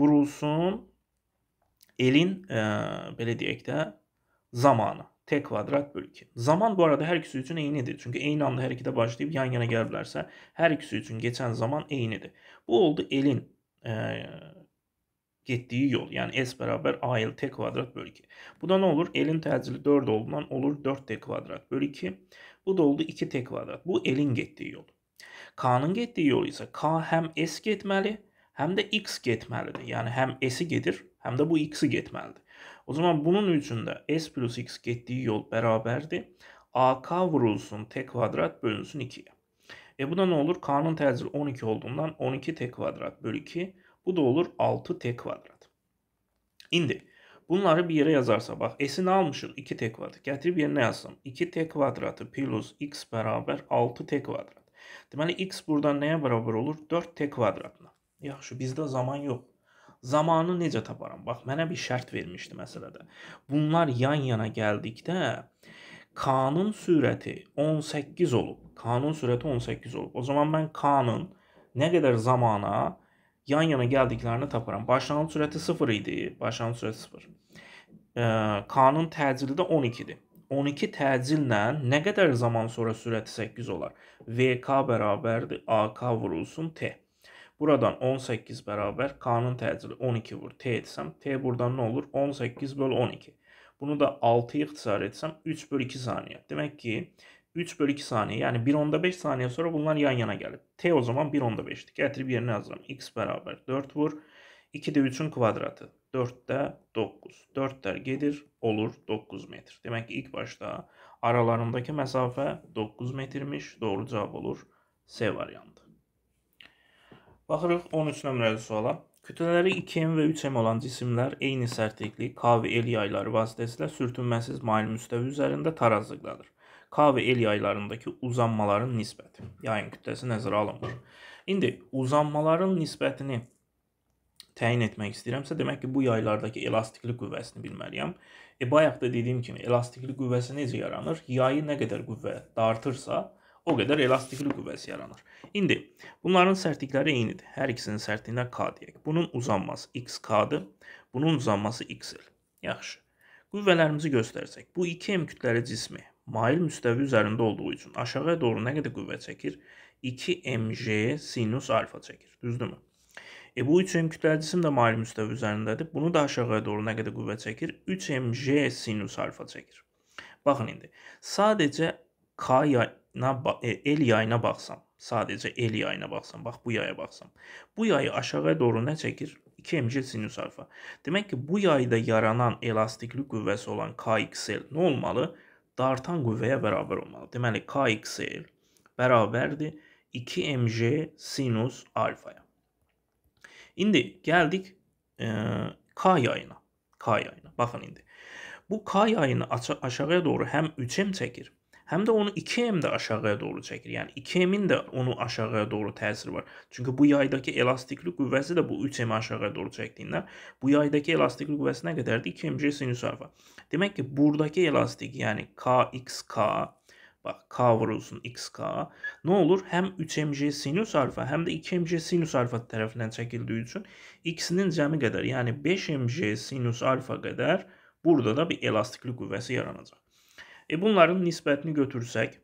vurulsun elin e, belediyekte zamanı. T kvadrat bölü 2. Zaman bu arada her ikisi için eynidir. Çünkü aynı anda her ikide başlayıp yan yana geldilerse her ikisi için geçen zaman eynidir. Bu oldu elin e, gittiği yol. Yani S beraber A L T kvadrat bölü 2. Bu da ne olur? Elin tercili 4 olduğundan olur 4 T kvadrat bölü 2. Bu da oldu 2 T kvadrat. Bu elin gittiği yol. K'nın gittiği yol ise K hem S gitmeli hem de X gitmelidir. Yani hem S'i getir hem de bu x'i getmeldi. O zaman bunun üçünde s plus x gettiği yol beraberdi. ak vurulsun t kvadrat bölünsün 2'ye. E bu da ne olur? K'nın tersili 12 olduğundan 12 t kvadrat bölü 2. Bu da olur 6 t kvadrat. İndi. Bunları bir yere yazarsa bak s'ini almışım 2 t kvadrat. Getirip yerine yazsam 2 t kvadratı plus x beraber 6 t kvadrat. Deməli x buradan neye beraber olur? 4t kvadratına. şu bizde zaman yok. zamanı necə taparam? Bax, mənə bir şərt vermişdi məsələdə. Bunlar yan-yana gəldikdə K-nın sürəti 18 olub. K-nın sürəti 18 olub. O zaman mən K-nın nə qədər zamana yan-yana gəldiklərini taparam. Başlanğıc sürəti 0 idi. Başlanğıc sürəti 0. K-nın təcili də 12-dir. 12 təcillə nə qədər zaman sonra sürəti 8 olar? VK bərabərdir AK vurulsun T. Buradan 18 beraber K'nın təcili 12 vur T etsəm. T buradan ne olur? 18 böl 12. Bunu da 6'ya ixtisar etsəm 3 böl 2 saniye demek ki 3 böl 2 saniye yani 1 onda 5 saniye sonra bunlar yan yana gelir t o zaman 1 onda 5'ti. Getirip yerine yazırım. x beraber 4 vur. 2 de 3'ün kvadratı. 4 de 9. 4 der gelir olur 9 metr. Demek ki ilk başta aralarındaki mesafe 9 metrmiş. Doğru cevap olur. C variantı. Baxırıq 13 nömrəli suala. Kütlələri 2m və 3m olan cisimlər eyni sərtlikli K və L yayları vasitəsilə sürtünməsiz mail müstəvi üzərində tarazlıqdadır. K və L yaylarındakı uzanmaların nisbəti, yayın kütləsi nəzərə alınmır. İndi uzanmaların nisbətini təyin etmək istəyirəmsə, demək ki, bu yaylardakı elastiklik qüvvəsini bilməliyəm. E, bayaq da dediyim kimi, elastiklik qüvvəsi necə yaranır? Yayı nə qədər qüvvə dartırsa, o qədər elastiklik qüvvəsi yaranır. İndi bunların sərtlikləri eynidir. Hər ikisinin sərtliyinə k deyək. Bunun uzanması xk-dır. Bunun uzanması xl. Yaxşı. Qüvvələrimizi göstərsək. Bu 2m kütləli cismi mail müstəvi üzərində olduğu üçün aşağıya doğru nə qədər qüvvə çəkir? 2mj sinus alfa çəkir. Düzdürmü? E bu 3m kütləli cisim də mail müstəvi üzərindədir. Bunu da aşağıya doğru nə qədər qüvvə çəkir? 3mj sinus alfa çəkir. Baxın indi. Sadəcə k ya E, el yayına baxsam, sadəcə el yayına baxsam, bax bu yaya baxsam. Bu yayı aşağıya doğru nə çəkir? 2 mcl sinüs alfa. Demək ki, bu yayda yaranan elastiklik qüvvəsi olan KXL nə olmalı? Dartan qüvvəyə bərabər olmalı. Deməli KXL bərabərdir 2 mj sinus alfaya. İndi gəldik e, K yayına. K yayına. Baxın indi. Bu K yayını aşağıya doğru həm 3M çəkir, həm də onu 2M də aşağıya doğru çəkir. Yəni 2M-in də onu aşağıya doğru təsiri var. Çünki bu yaydakı elastiklik qüvvəsi də bu 3M aşağıya doğru çəkdiyindən bu yaydakı elastiklik qüvvəsi nə qədərdir? 2mc sinus alfa. Demək ki, burdakı elastik, yəni kxk bax k vurulsun xk nə olur? Həm 3mc sinus alfa, həm də 2mc sinus alfa tərəfindən çəkildiyi üçün x-nin cəmi qədər, yəni 5mc sinus alfa qədər burada da bir elastiklik qüvvəsi yaranacaq. E bunların nispetini götürsek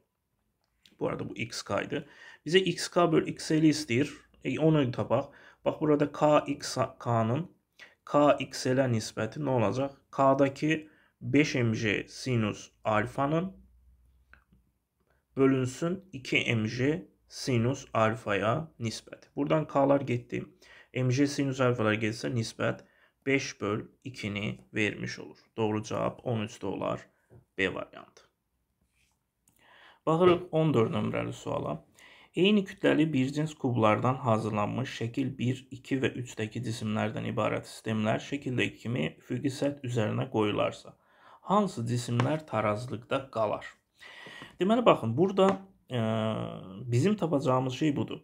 bu arada bu x kaydı. Bize xk böl xl'i isteyir. E onu tabak. Bak burada k xk'nın k xl'e nispeti ne olacak? K'daki 5mj sinüs alfanın bölünsün 2mj sinüs alfaya nispet. Buradan k'lar gitti. mj sinüs alfalar gelirse nispet 5 böl 2'ni vermiş olur. Doğru cevap 13 dolar. B variantı. Baxırıq 14 nömrəli suala. Eyni kütləli bircins kublardan hazırlanmış şəkil 1, 2 və 3-dəki cisimlərdən ibarət sistemlər şəkildəki kimi üfüqi səth üzərinə qoyularsa, hansı cisimlər tarazlıqda qalar? Deməli, baxın, burada ə, e, bizim tapacağımız şey budur.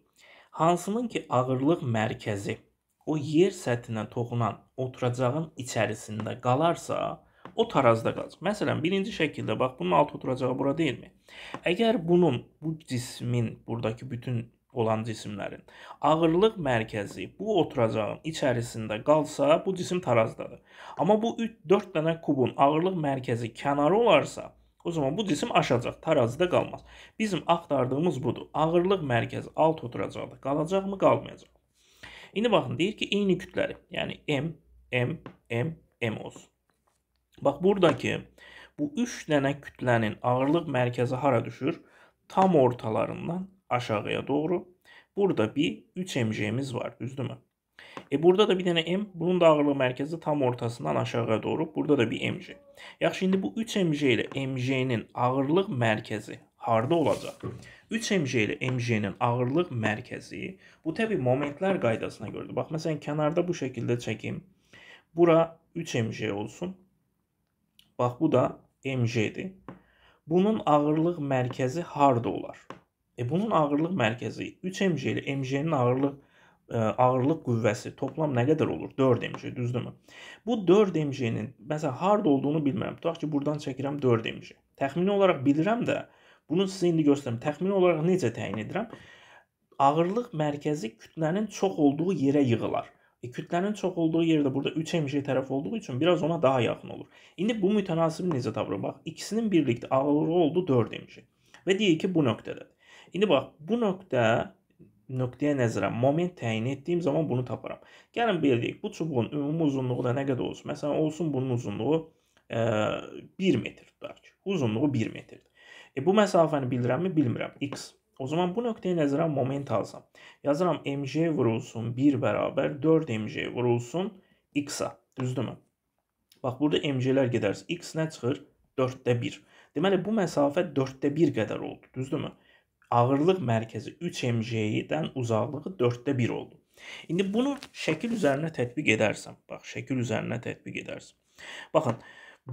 Hansının ki, ağırlıq mərkəzi o yer səthinə toxunan oturacağın içərisində qalarsa, o tarazda qalacaq. Məsələn, birinci şəkildə bax, bunun altı oturacağı bura deyilmi? Əgər bunun, bu cismin, buradakı bütün olan cisimlərin ağırlıq mərkəzi bu oturacağın içərisində qalsa, bu cisim tarazdadır. Amma bu 4 dənə kubun ağırlıq mərkəzi kənarı olarsa, o zaman bu cisim aşacaq, tarazda qalmaz. Bizim axtardığımız budur. Ağırlıq mərkəzi alt oturacaqdır. Qalacaqmı, qalmayacaq? İndi baxın, deyir ki, eyni kütləli, yəni m, m, m, m olsun. Bax buradakı bu 3 dənə kütlənin ağırlıq mərkəzi hara düşür? Tam ortalarından aşağıya doğru. Burada bir 3 mc'miz var, düzdürmü? E burada da bir dənə m, bunun da ağırlıq mərkəzi tam ortasından aşağıya doğru. Burada da bir mc. Yaxşı, indi bu 3 mc ilə mc-nin ağırlıq mərkəzi harda olacaq? 3 mc ilə mc-nin ağırlıq mərkəzi bu təbii momentlər qaydasına görülür. Bax məsələn kənarda bu şəkildə çəkim. Bura 3 mc olsun. Bax bu da MJ-dir. Bunun ağırlıq mərkəzi harda olar? E bunun ağırlıq mərkəzi 3 mj ilə mj-nin ağırlıq ə, e, ağırlıq qüvvəsi toplam nə qədər olur? 4 mj, düzdürmü? Bu 4 mj-nin məsələn harda olduğunu bilmirəm. Tutaq ki, burdan çəkirəm 4 mj. Təxmini olaraq bilirəm də, bunu sizə indi göstərim. Təxmini olaraq necə təyin edirəm? Ağırlıq mərkəzi kütlənin çox olduğu yerə yığılar. E, kütlənin çox olduğu yerdə burada 3 MJ tərəf olduğu üçün biraz ona daha yaxın olur. İndi bu mütənasib necə tavra bax. İkisinin birlikdə ağırlığı oldu 4 MJ. Və deyək ki, bu nöqtədə. İndi bax, bu nöqtə nöqtəyə nəzərə moment təyin etdiyim zaman bunu taparam. Gəlin belə deyək, bu çubuğun ümumi uzunluğu da nə qədər olsun? Məsələn, olsun bunun uzunluğu e, 1 metr tutaq ki, uzunluğu 1 metrdir. E bu məsafəni bilirəmmi? Bilmirəm. X O zaman bu noktaya nəzərə moment alsam. Yazıram mj vurulsun 1 bərabər 4 mj vurulsun x-a. Düzdürmü? Bax burada mj-lər gedərsə x nə çıxır? 4-də 1. Deməli bu məsafə 4-də 1 qədər oldu. Düzdürmü? Ağırlıq mərkəzi 3 mj-dən uzaqlığı 4-də 1 oldu. İndi bunu şəkil üzərinə tətbiq edərsəm, bax şəkil üzərinə tətbiq edərsəm. Baxın,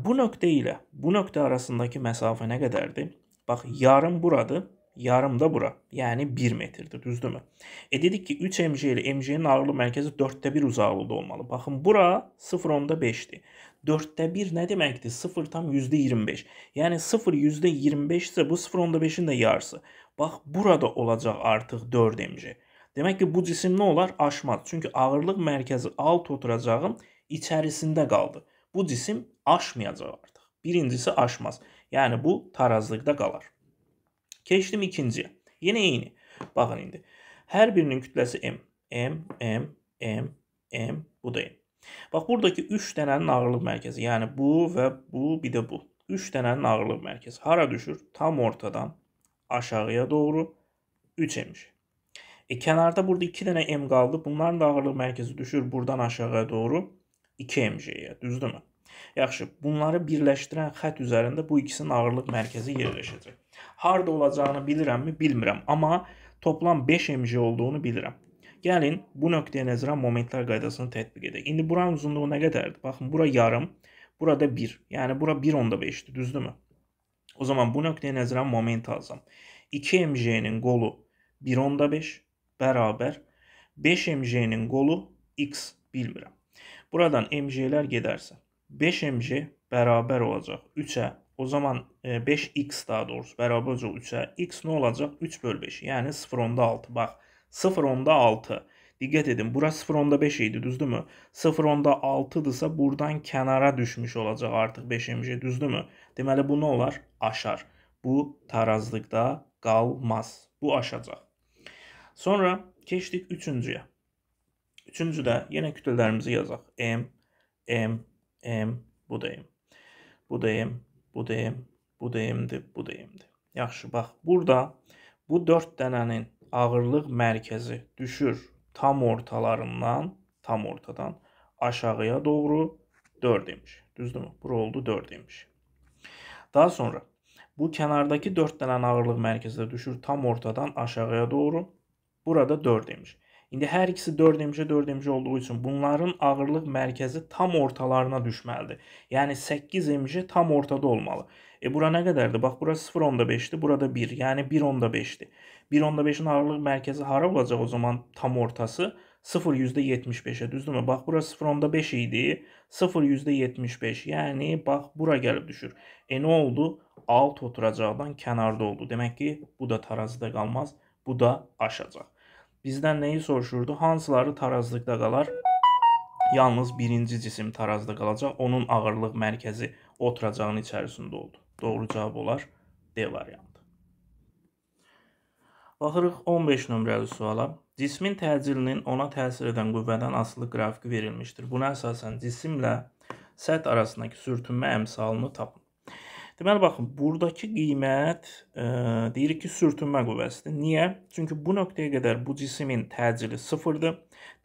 bu nöqtə ilə bu nöqtə arasındakı məsafə nə qədərdir? Bax, yarım buradır, Yarım da bura. Yəni 1 metrdir, düzdürmü? E dedik ki 3 mc ilə mc-nin ağırlıq mərkəzi 4də 1 uzaqlıqda olmalı. Baxın bura 0.5-dir. 4də 1 nə deməkdir? 0 tam %25. Yəni 0 %25 isə bu 0.5-in də yarısı. Bax burada olacaq artıq 4 mc. Demək ki bu cisim nə olar? Aşmaz. Çünki ağırlıq mərkəzi alt oturacağın içərisində qaldı. Bu cisim aşmayacaq artıq. Birincisi aşmaz. Yəni bu tarazlıqda qalar. Keçdim ikinciyə. Yenə eyni. Baxın indi. Hər birinin kütləsi M. M, M, M, M, bu da M. Bax, buradakı 3 dənənin ağırlıq mərkəzi, yəni bu və bu, bir də bu. 3 dənənin ağırlıq mərkəzi hara düşür? Tam ortadan aşağıya doğru 3 imiş. E, kənarda burada 2 dənə M qaldı. Bunların da ağırlıq mərkəzi düşür buradan aşağıya doğru 2 MJ-yə, düzdürmü? Yaxşı, bunları birləşdirən xət üzərində bu ikisinin ağırlıq mərkəzi yerləşəcək. Hard olacağını bilirəm mi? Bilmirəm. Ama toplam 5 mj olduğunu bilirəm. Gəlin bu nöqtəyə nəzərə momentlər qaydasını tətbiq edək. İndi buranın uzunluğu nə qədərdir? Baxın, bura yarım, burada 1. Yəni bura 1.5-dir, mü? O zaman bu nöqtəyə nəzərə moment alsam. 2 mj'nin qolu 1.5 beraber. 5 mj'nin qolu x bilmirəm. Buradan mj'lər gedərsə 5 mj beraber olacaq 3'e o zaman 5x e, daha doğrusu beraberce olursa x ne olacak? 3 böl 5 yani 0 onda 6. Bak 0 onda 6. Dikkat edin burası 0 onda 5 idi düzdü mü? 0 onda 6'dısa buradan kenara düşmüş olacak artık 5'imize şey. düzdü mü? Deməli bu ne olar? Aşar. Bu tarazlıkta kalmaz. Bu aşacak. Sonra keçdik üçüncüyə. Üçüncüdə yine kütlələrimizi yazaq. M, M, M, bu da M. Bu da M, Bu da M, bu da M-dir, bu da M-dir. Yaxşı, bax, burada bu 4 dənənin ağırlıq mərkəzi düşür tam ortalarından, tam ortadan aşağıya doğru 4 imiş. Düzdürmü? Bura oldu 4 imiş. Daha sonra bu kənardakı 4 dənənin ağırlıq mərkəzi də düşür tam ortadan aşağıya doğru. Burada 4 imiş. İndi hər ikisi 4MC 4MC olduğu üçün bunların ağırlıq mərkəzi tam ortalarına düşməlidir. Yəni 8MC tam ortada olmalı. E bura nə qədərdir? Bax bura 0.5-dir, burada 1, yəni 1.5-dir. 1.5-in ağırlıq mərkəzi hara olacaq o zaman tam ortası? 0.75-ə, düzdürmü? Bax bura 0.5 idi, 0.75, yəni bax bura gəlib düşür. E nə oldu? Alt oturacaqdan kənarda oldu. Demək ki, bu da tarazıda qalmaz, bu da aşacaq. Bizdən neyi soruşurdu? Hansıları tarazlıqda qalar? Yalnız birinci cisim tarazda qalacaq. Onun ağırlıq mərkəzi oturacağın içərisində oldu. Doğru cavab olar D variantı. Baxırıq 15 nömrəli suala. Cismin təcilinin ona təsir edən qüvvədən asılı qrafiki verilmişdir. Buna əsasən cisimlə səth arasındakı sürtünmə əmsalını tapın. Deməli, baxın, buradakı qiymət e, deyirik ki, sürtünmə qüvvəsidir. Niyə? Çünki bu nöqtəyə qədər bu cismin təcili sıfırdır.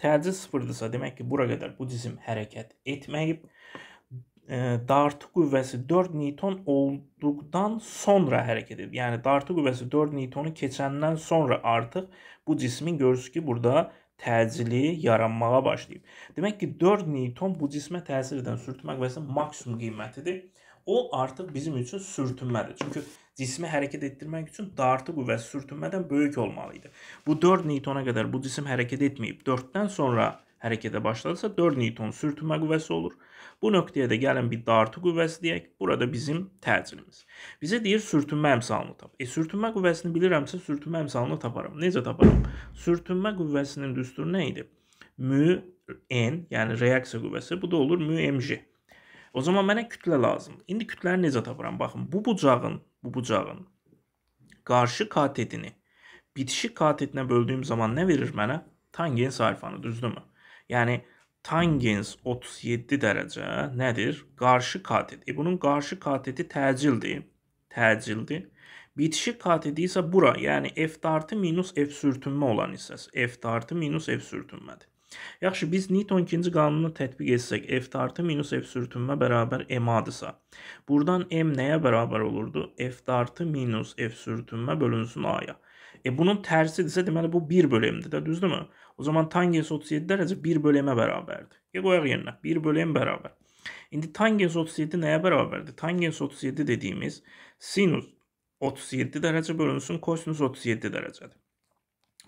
Təcil sıfırdırsa, demək ki, bura qədər bu cisim hərəkət etməyib. E, dartı qüvvəsi 4 Newton olduqdan sonra hərəkət edib. Yəni, dartı qüvvəsi 4 Newtonu keçəndən sonra artıq bu cismin görürsünüz ki, burada təcili yaranmağa başlayıb. Demək ki, 4 Newton bu cismə təsir edən sürtmə qüvvəsinin maksimum qiymətidir. O artıq bizim üçün sürtünmədir. Çünki cismi hərəkət etdirmək üçün dartı qüvvəsi sürtünmədən böyük olmalı idi. Bu 4 Newtona qədər bu cisim hərəkət etməyib. 4-dən sonra hərəkətə başladısa 4 Newton sürtünmə qüvvəsi olur. Bu nöqtəyə də gəlin bir dartı qüvvəsi deyək. Burada bizim təcilimiz. Bizə deyir sürtünmə əmsalını tap. E sürtünmə qüvvəsini bilirəmsə sürtünmə əmsalını taparam. Necə taparam? Sürtünmə qüvvəsinin düsturu nə idi? Mü n, yəni reaksiya qüvvəsi. Bu da olur mü mj. O zaman mənə kütlə lazımdır. İndi kütləni necə tapıram? Baxın, bu bucağın, bu bucağın qarşı katetini bitişik katetinə böldüyüm zaman nə verir mənə? Tangens alfanı, düzdürmü? Yəni tangens 37 dərəcə nədir? Qarşı katet. E bunun qarşı kateti təcildir. Təcildir. Bitişik kateti isə bura, yəni f dartı minus f sürtünmə olan hissəsi. f dartı minus f sürtünmədir. Yaxşı, biz Newton ikinci qanununu tətbiq etsək, F dartı minus F sürtünmə bərabər M-adırsa, buradan M nəyə bərabər olurdu? F dartı minus F sürtünmə bölünsün A-ya. E, bunun tərsidirsə, deməli, bu 1 bölümdür də, düzdürmü? O zaman tangens 37 dərəcə 1 bölümə bərabərdir. E, qoyaq yerinə, 1 bölüm bərabər. İndi tangens 37 nəyə bərabərdir? Tangens 37 dediyimiz sinus 37 dərəcə bölünsün, kosinus 37 dərəcədir.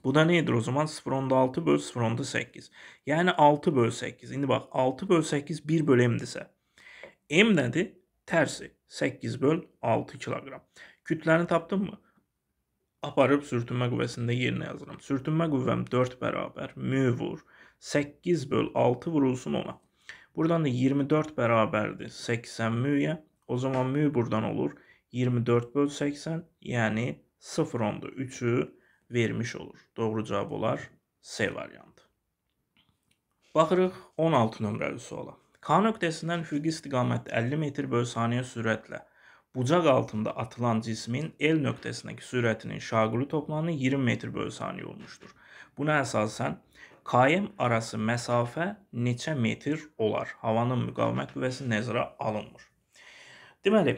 Bu da nedir o zaman? 0 onda 6 böl 0 onda 8. Yəni 6 böl 8. İndi bax 6 böl 8 1 böl m-dirsə. M nədir? Tərsi 8 böl 6 kiloqram. Kütləni tapdım mı? Aparıb sürtünmə qüvvəsində yerinə yazıram. Sürtünmə qüvvəm 4 bərabər mü vur. 8 böl 6 vurulsun ona. Buradan da 24 bərabərdir 80 müyə. O zaman mü buradan olur 24 böl 80 yəni 0 onda 3-ü vermiş olur. Doğru cavab olar C variantı. Baxırıq 16 nömrəli suala. K nöqtəsindən hüquqi istiqamətdə 50 metr böl saniyə sürətlə bucaq altında atılan cismin L nöqtəsindəki sürətinin şaquli toplamının 20 metr böl saniyə olmuşdur. Buna əsasən KM arası məsafə neçə metr olar? Havanın müqavimət qüvvəsi nəzərə alınmır. Deməli,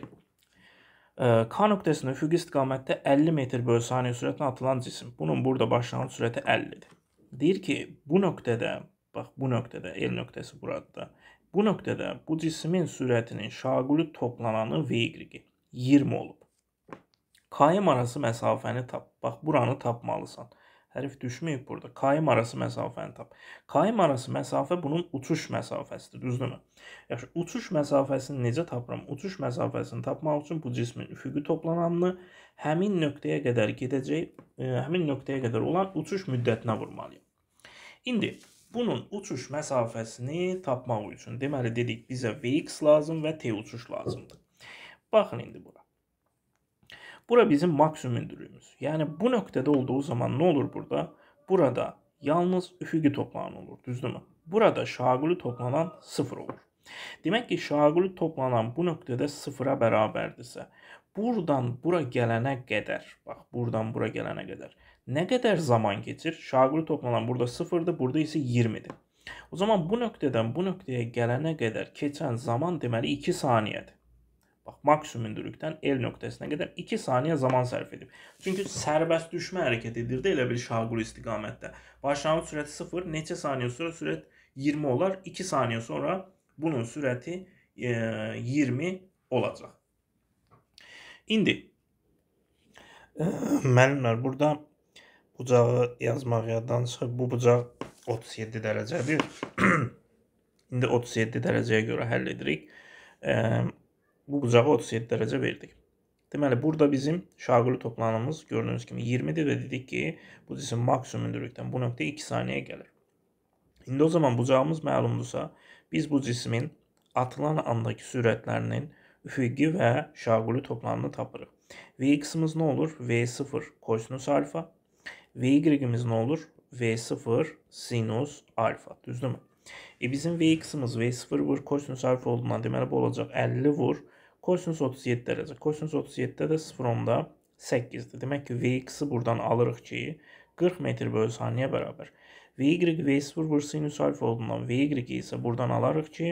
K nöqtəsindən üfüqi istiqamətdə 50 metr bölü saniyə sürətlə atılan cisim. Bunun burada başlanğıc sürəti 50-dir. Deyir ki, bu nöqtədə, bax bu nöqtədə, L nöqtəsi buradır. Bu nöqtədə bu cismin sürətinin şaquli toplananı V-i 20 olub. K-ya arası məsafəni tap. Bax buranı tapmalısan. Hərif düşməyib burada. Kaim arası məsafəni tap. Kaim arası məsafə bunun uçuş məsafəsidir, düzdürmü? Yaxşı, uçuş məsafəsini necə tapıram? Uçuş məsafəsini tapmaq üçün bu cismin üfüqü toplananını həmin nöqtəyə qədər gedəcək, ə, e, həmin nöqtəyə qədər olan uçuş müddətinə vurmalıyam. İndi bunun uçuş məsafəsini tapmaq üçün deməli dedik bizə Vx lazım və T uçuş lazımdır. Baxın indi bura. Bura bizim maksimum öndürüğümüz. Yani bu noktada olduğu zaman ne olur burada? Burada yalnız üfügü toplanan olur. Düzdü mü? Burada şagülü toplanan sıfır olur. Demek ki, şagülü toplanan bu noktada sıfıra beraberdirse, buradan bura gelene kadar, bak buradan bura gelene kadar ne kadar zaman keçir? Şagülü toplanan burada sıfırdı, burada ise 20 O zaman bu noktadan bu noktaya gelene kadar geçen zaman demeli 2 saniyedir. Bak maksimum dürükdən L nöqtəsinə qədər 2 saniyə zaman sərf edib. Çünki sərbəst düşmə hərəkət edirdi elə bir şaqur istiqamətdə. Başlanğıc sürəti 0, neçə saniyə sonra sürət 20 olar. 2 saniyə sonra bunun sürəti e, 20 olacaq. İndi e, müəllimlər burada bucağı yazmaq yaddan çıxıb. Bu bucaq 37 dərəcədir. İndi 37 dərəcəyə görə həll edirik. E, bu bucağa 37 dərəcə verdik. Deməli, hani burada bizim şaquli toplanımız gördüğünüz gibi 20-dir dedik ki, bu cisim maksimum hündürlükdən bu nokta 2 saniye gelir. İndi o zaman bucağımız məlumdursa, biz bu cismin atılan andaki sürətlərinin üfüqi ve şaquli toplamını tapırıq. Vx'imiz ne olur? V0 kosinus alfa. Vy'imiz ne olur? V0 sinus alfa. Düzdürmü? E bizim Vx'imiz V0 vur kosinus alfa olduğundan deməli bu olacaq 50 vur Kosinus 37 dərəcə. Kosinus 37-də də 0.10-da 8-dir. Demək ki, Vx-i buradan alırıq ki, 40 metr bölü saniyə bərabər. Vy V0 vur sinus alfa olduğundan Vy isə buradan alarıq ki,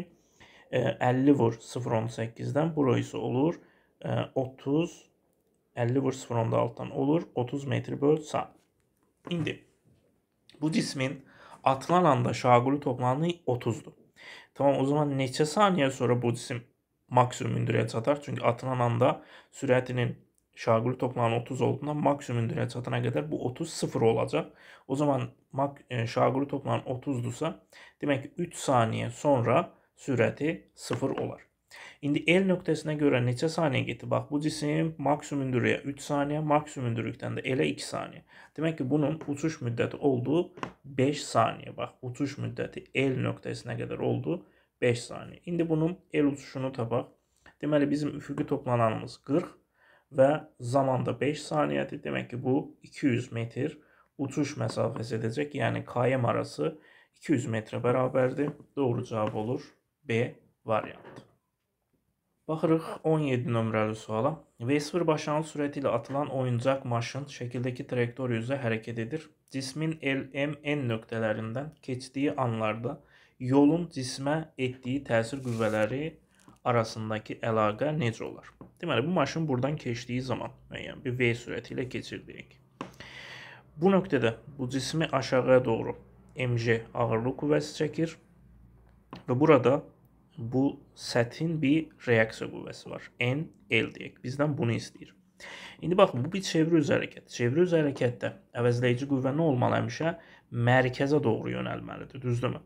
50 e, vur 0.18-dən bura isə olur 30, e, 50 vur 0.6-dan olur 30 metr bölü saat. İndi bu cismin atılan anda şaquli toplanı 30-dur. Tamam o zaman neçə saniyə sonra bu cisim maksimum hündürəyə çatar. Çünki atılan anda sürətinin şaquli toplanın 30 olduğundan maksimum hündürəyə çatana qədər bu 30 0 olacaq. O zaman e, şaquli toplanın 30-dursa, demək ki 3 saniyə sonra sürəti 0 olar. İndi L nöqtəsinə görə neçə saniyə getdi? Bax, bu cisim maksimum hündürlüyə 3 saniyə, maksimum hündürlükdən də elə 2 saniyə. Demək ki, bunun uçuş müddəti oldu 5 saniyə. Bax, uçuş müddəti L nöqtəsinə qədər oldu 5 saniyə. 5 saniyə. İndi bunun el uçuşunu tapaq. Deməli bizim üfüqi toplananımız 40 və zamanda da 5 saniyədir. Demək ki, bu 200 metr uçuş məsafəsi edəcək. Yəni KM arası 200 metrə bərabərdir. Doğru cavab olur B variantı. Baxırıq 17 nömrəli suala. V0 başanlı sürəti ilə atılan oyuncaq maşın şəkildəki traktor üzrə hərəkət edir. Cismin L, M, N nöqtələrindən keçdiyi anlarda yolun cismə etdiyi təsir qüvvələri arasındakı əlaqə necə olar? Deməli, bu maşın buradan keçdiyi zaman müəyyən bir V sürəti ilə keçir deyək. Bu nöqtədə bu cismi aşağıya doğru mg ağırlıq qüvvəsi çəkir və burada bu sətin bir reaksiya qüvvəsi var. N L deyək. Bizdən bunu istəyir. İndi baxın, bu bir çeviri üzər hərəkət. Çeviri üzər hərəkətdə əvəzləyici qüvvə nə olmalı həmişə? mərkəzə doğru yönəlməlidir, düzdürmü?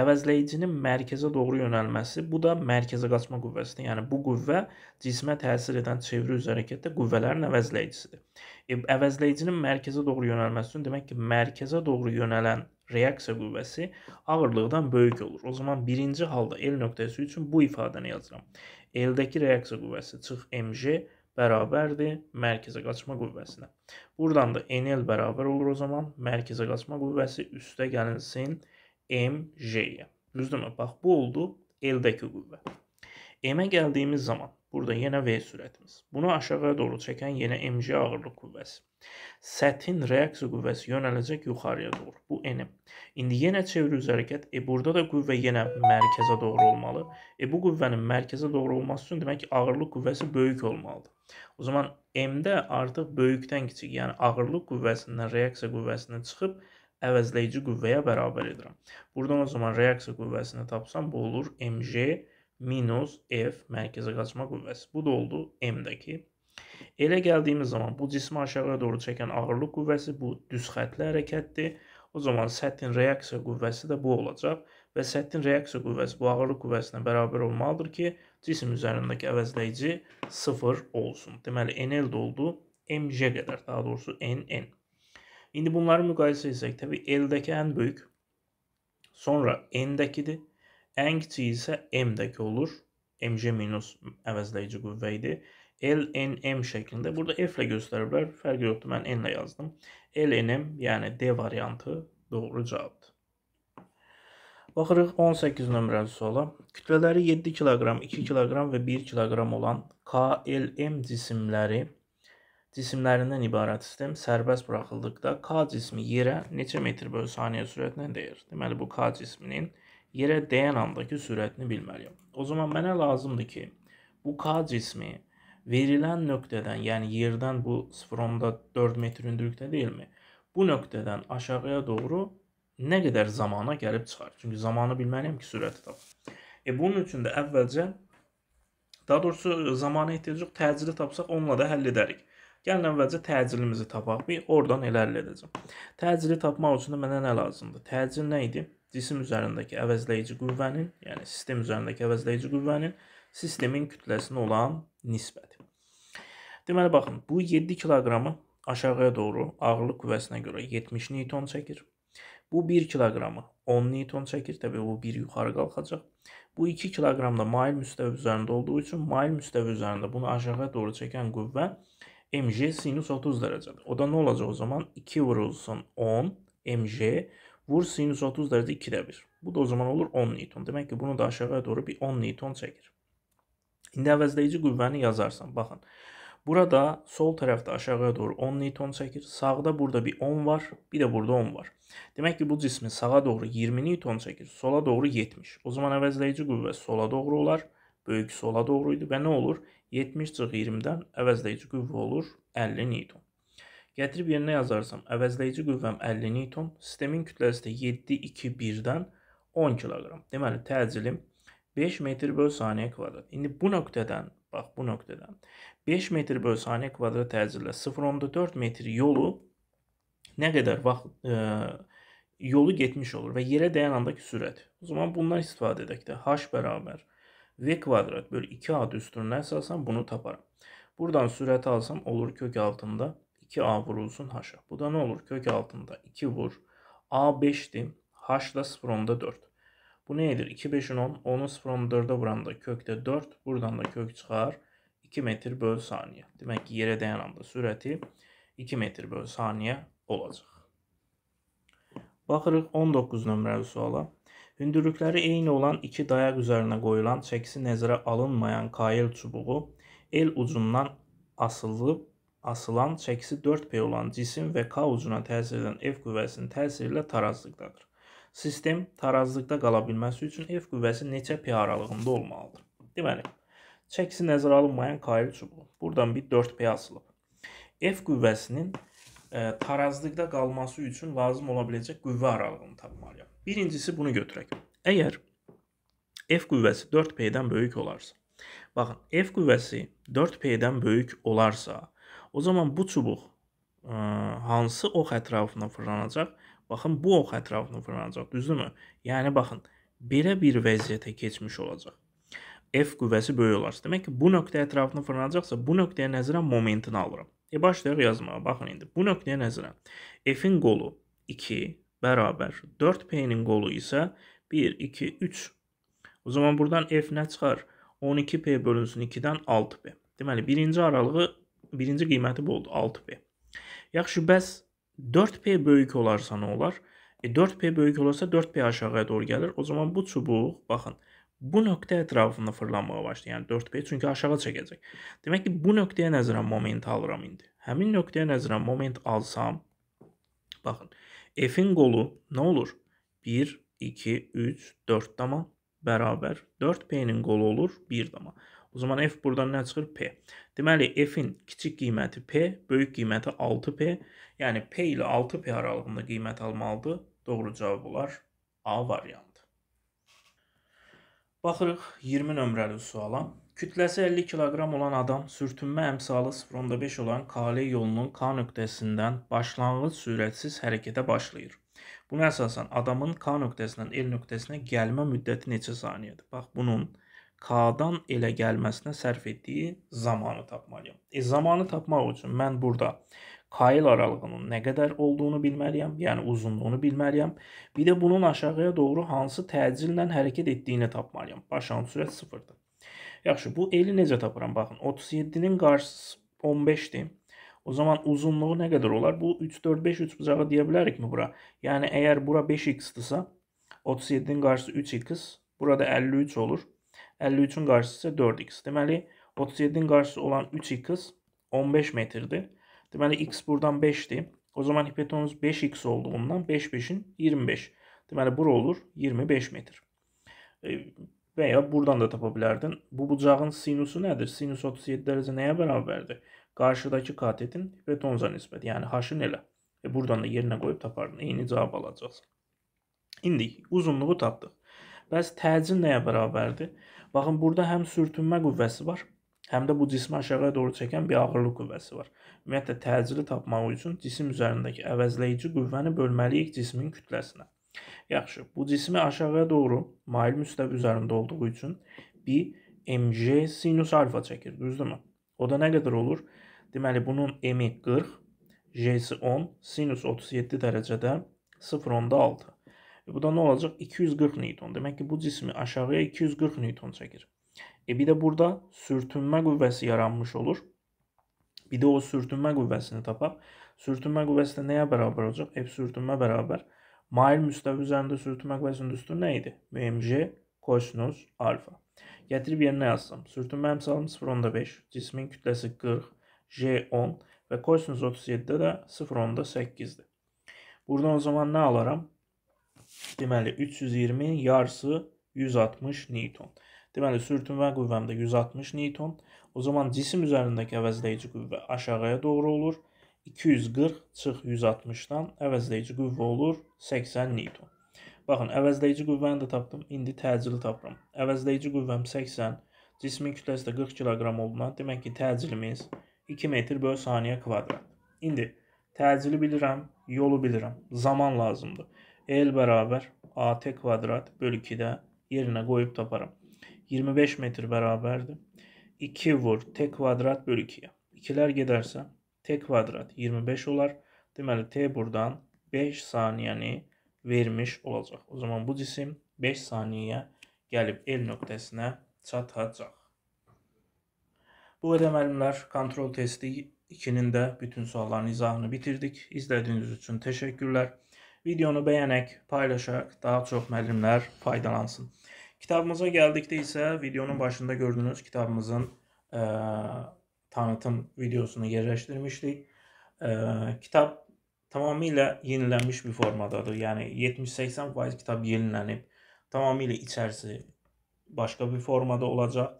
Əvəzləyicinin mərkəzə doğru yönəlməsi bu da mərkəzə qaçma qüvvəsidir. Yəni bu qüvvə cismə təsir edən çeviri üzrə hərəkətdə qüvvələrin əvəzləyicisidir. E, əvəzləyicinin mərkəzə doğru yönəlməsi üçün demək ki, mərkəzə doğru yönələn reaksiya qüvvəsi ağırlıqdan böyük olur. O zaman birinci halda L nöqtəsi üçün bu ifadəni yazıram. L-dəki reaksiya qüvvəsi çıx mj bərabərdir mərkəzə qaçma qüvvəsinə. Buradan da NL bərabər olur o zaman mərkəzə qaçma qüvvəsi üstə gəlinsin MJ-yə. Düzdürmü? Bax bu oldu L-dəki qüvvə. M-ə gəldiyimiz zaman burada yenə V sürətimiz. Bunu aşağıya doğru çəkən yenə MJ ağırlıq qüvvəsi. Sətin reaksiya qüvvəsi yönələcək yuxarıya doğru. Bu n. İndi yenə çevirici hərəkət. E burada da qüvvə yenə mərkəzə doğru olmalı. E bu qüvvənin mərkəzə doğru olması üçün demək ki, ağırlıq qüvvəsi böyük olmalıdır. O zaman m-də artıq böyükdən kiçik, yəni ağırlıq qüvvəsindən reaksiya qüvvəsinə çıxıb əvəzləyici qüvvəyə bərabər edirəm. Buradan o zaman reaksiya qüvvəsini tapsam bu olur mj minus f mərkəzə qaçma qüvvəsi. Bu da oldu m-dəki Elə gəldiyimiz zaman bu cismi aşağıya doğru çəkən ağırlıq qüvvəsi bu düz xəttli hərəkətdir. O zaman səttin reaksiya qüvvəsi də bu olacaq və səttin reaksiya qüvvəsi bu ağırlıq qüvvəsinə bərabər olmalıdır ki, cisim üzərindəki əvəzləyici 0 olsun. Deməli NL də oldu MJ qədər, daha doğrusu NN. İndi bunları müqayisə etsək, təbii L-dəki ən böyük, sonra N-dəkidir. Ən kiçiyi isə M-dəki olur. MJ minus əvəzləyici qüvvə idi. LNM şəklində. Burada F ilə göstəriblər. Fərqi yoxdur. Mən N ilə yazdım. LNM, yəni D variantı doğru cavabdır. Baxırıq 18 nömrəli suala. Kütlələri 7 kq, 2 kq və 1 kq olan KLM cisimləri cisimlərindən ibarət sistem sərbəst buraxıldıqda K cismi yerə neçə metr bölü saniyə sürətlə dəyir? Deməli, bu K cisminin yerə dəyən andakı sürətini bilməliyəm. O zaman mənə lazımdır ki, bu K cismi verilen nöqtədən, yəni yerdən bu 0.4 metr hündürlükdə deyilmi? Bu nöqtədən aşağıya doğru nə qədər zamana gəlib çıxar? Çünki zamanı bilməliyəm ki, sürəti tapım. E bunun üçün də əvvəlcə daha doğrusu e, zamana ehtiyac yox, təcili tapsaq onunla da həll edərik. Gəlin əvvəlcə təcilimizi tapaq. Bir oradan elə həll edəcəm. Təcili tapmaq üçün də mənə nə lazımdır? Təcil nə idi? Cisim üzərindəki əvəzləyici qüvvənin, yəni sistem üzərindəki əvəzləyici qüvvənin sistemin kütləsinə olan nisbəti. Deməli, baxın, bu 7 kiloqramı aşağıya doğru ağırlıq qüvvəsinə görə 70 Newton çəkir. Bu 1 kiloqramı 10 Newton çəkir. Təbii bu 1 yuxarı qalxacaq. Bu 2 kiloqram da mail müstəvi üzərində olduğu üçün mail müstəvi üzərində bunu aşağıya doğru çəkən qüvvə mg sinus 30 dərəcədir. O da nə olacaq o zaman? 2 vurulsun 10 mg vur sinus 30 dərəcə 2-də 1. Bu da o zaman olur 10 Newton. Demək ki, bunu da aşağıya doğru bir 10 Newton çəkir. İndi əvəzləyici qüvvəni yazarsan. Baxın, Burada sol tarafta aşağıya doğru 10 Newton çekir. Sağda burada bir 10 var. Bir de burada 10 var. Demek ki bu cismi sağa doğru 20 Newton çekir. Sola doğru 70. O zaman əvəzləyici qüvvə sola doğru olar. Böyük sola doğruydu və nə olur? 70 çıx 20-dən əvəzləyici qüvvə olur 50 Newton. Gətirib yerinə yazarsam, əvəzləyici qüvvəm 50 Newton, sistemin kütləsi də 7, 2, 1-dən 10 kiloqram. Deməli, təcilim 5 metr böl saniyə kvadrat. İndi bu nöqtədən, bax bu nöqtədən 5 metr bölü saniyə kvadrat təcillə 0.4 metr yolu nə qədər vaxt e, yolu getmiş olur və yerə dəyən andakı sürət. O zaman bundan istifadə edək də h bərabər v kvadrat bölü 2 ad üstünlüyünə əsasən bunu taparam. Buradan sürəti alsam olur kök altında 2a vurulsun h-a. Bu da nə olur? Kök altında 2 vur. a 5-dir. h da 0.4. Bu nə edir? 2 5-in 10. 10-u 0.4-ə vuranda kökdə 4. Buradan da kök çıxar. 2 metr böl saniyə. Demək ki, yerə dəyən anda sürəti 2 metr böl saniyə olacaq. Baxırıq 19 nömrəli suala. Hündürlükləri eyni olan iki dayaq üzərinə qoyulan çəkisi nəzərə alınmayan kayel çubuğu el ucundan asılıb asılan çəkisi 4P olan cisim və K ucuna təsir edən F qüvvəsinin təsiri ilə tarazlıqdadır. Sistem tarazlıqda qala bilməsi üçün F qüvvəsi neçə P aralığında olmalıdır? Deməli, çəkisi nəzərə alınmayan kail çubuğu. Buradan bir 4P asılıb. F qüvvəsinin ə, e, tarazlıqda qalması üçün lazım ola biləcək qüvvə aralığını tapmalıyam. Birincisi bunu götürək. Əgər F qüvvəsi 4P-dən böyük olarsa, baxın, F qüvvəsi 4P-dən böyük olarsa, o zaman bu çubuq ə, e, hansı ox ətrafına fırlanacaq? Baxın, bu ox ətrafına fırlanacaq, düzdürmü? Yəni baxın, belə bir vəziyyətə keçmiş olacaq. F qüvvəsi böyük olarsa. Demək ki, bu nöqtə ətrafında fırlanacaqsa, bu nöqtəyə nəzərə momentini alıram. E başlayaq yazmağa. Baxın indi. Bu nöqtəyə nəzərə F-in qolu 2 bərabər 4P-nin qolu isə 1 2 3. O zaman buradan F nə çıxar? 12P bölünsün 2-dən 6P. Deməli, birinci aralığı, birinci qiyməti bu oldu 6P. Yaxşı, bəs 4P böyük olarsa nə olar? E, 4P böyük olarsa 4P aşağıya doğru gəlir. O zaman bu çubuq, baxın, bu nöqtə ətrafında fırlanmağa başlayır. Yəni 4P çünki aşağı çəkəcək. Demək ki, bu nöqtəyə nəzərən moment alıram indi. Həmin nöqtəyə e nəzərən moment alsam, baxın, F-in qolu nə olur? 1 2 3 4 dama bərabər 4P-nin qolu olur 1 dama. O zaman F buradan nə çıxır? P. Deməli, F-in kiçik qiyməti P, böyük qiyməti 6P. Yəni, P ilə 6P aralığında qiymət almalıdır. Doğru cavab olar A variantı. Baxırıq 20 nömrəli suala. Kütləsi 50 kiloqram olan adam sürtünmə əmsalı 0.5 olan Kale yolunun K nöqtəsindən başlanğıc sürətsiz hərəkətə başlayır. Buna əsasən adamın K nöqtəsindən L nöqtəsinə gəlmə müddəti neçə saniyədir? Bax bunun K-dan elə gəlməsinə sərf etdiyi zamanı tapmalıyam. E zamanı tapmaq üçün mən burada Hayl aralığının nə qədər olduğunu bilməliyəm, yəni uzunluğunu bilməliyəm. Bir də bunun aşağıya doğru hansı təcillə hərəkət etdiyini tapmalıyam. Başlanğıc sürət 0-dır. Yaxşı, bu eli necə tapıram? Baxın, 37-nin qarşısı 15-dir. O zaman uzunluğu nə qədər olar? Bu 3 4 5 3 bucağı deyə bilərikmi bura? Yəni əgər bura 5x-dirsə, 37-nin qarşısı 3x, burada 53 olur. 53-ün qarşısı isə 4x. Deməli 37-nin qarşısı olan 3x 15 metrdir. Deməli x buradan 5-dir. O zaman hipotenüs 5x olduğundan 5-5-in 25. Deməli bura olur 25 metr. Və ya buradan da tapa bilərdin. Bu bucağın sinusu nədir? Sinus 37 dərəcə nəyə bərabərdir? Qarşıdakı katetin hipotenusa nisbəti, yəni h-ın elə. E, buradan da yerinə qoyub tapardın. Eyni cavab alacaqsan. İndi uzunluğu tapdıq. Bəs təcil nəyə bərabərdir? Baxın, burada həm sürtünmə qüvvəsi var, həm də bu cismi aşağıya doğru çəkən bir ağırlıq qüvvəsi var ümumiyyətlə təcili tapmaq üçün cisim üzərindəki əvəzləyici qüvvəni bölməliyik cismin kütləsinə. Yaxşı, bu cismi aşağıya doğru mail müstəvi üzərində olduğu üçün bir mg sinus alfa çəkir, düzdürmü? O da nə qədər olur? Deməli, bunun m-i 40, j-si 10, sinus 37 dərəcədə 0.6. E, bu da nə olacaq? 240 newton. Demək ki, bu cismi aşağıya 240 newton çəkir. E, bir də burada sürtünmə qüvvəsi yaranmış olur. Bir de o sürtünme kuvvetini tapaq. Sürtünme qüvvəsi də nəyə bərabər olacaq? F sürtünmə bərabər. Mail müstəvi üzərində sürtünmə qüvvəsinin üstü nə idi? Mg kosinus alfa. Gətirib yerinə yazsam. Sürtünmə əmsalım 0.5, cismin kütlesi 40, J 10 ve kosinus 37'de de 0.8-dir. Buradan o zaman ne alırım? Deməli 320 yarısı 160 Newton. Deməli sürtünmə qüvvəm də 160 Newton. O zaman cisim üzərindəki əvəzləyici qüvvə aşağıya doğru olur. 240 çıx 160-dan əvəzləyici qüvvə olur 80 Newton. Baxın, əvəzləyici qüvvəni də tapdım. İndi təcili tapıram. Əvəzləyici qüvvəm 80, cismin kütləsi də 40 kiloqram olduğundan demək ki, təcilimiz 2 metr böl saniyə kvadrat. İndi təcili bilirəm, yolu bilirəm. Zaman lazımdır. L bərabər AT kvadrat bölü 2-də yerinə qoyub taparam. 25 metr bərabərdir. 2 vur t kvadrat bölü 2'ye. 2'ler giderse t kvadrat 25 olar. Deməli t buradan 5 saniyəni vermiş olacak. O zaman bu cisim 5 saniyəyə gelip el noktasına çatacak. Bu qədər müəllimlər kontrol testi 2-nin bütün sualların izahını bitirdik. İzlediğiniz için teşekkürler. Videonu bəyənək, paylaşarak daha çok müəllimlər faydalansın. Kitabımıza geldikte ise videonun başında gördüğünüz kitabımızın e, tanıtım videosunu yerleştirmiştik. E, kitap tamamıyla yenilenmiş bir formadadır. Yani 70-80% kitap yenilenip tamamıyla içerisi başka bir formada olacak.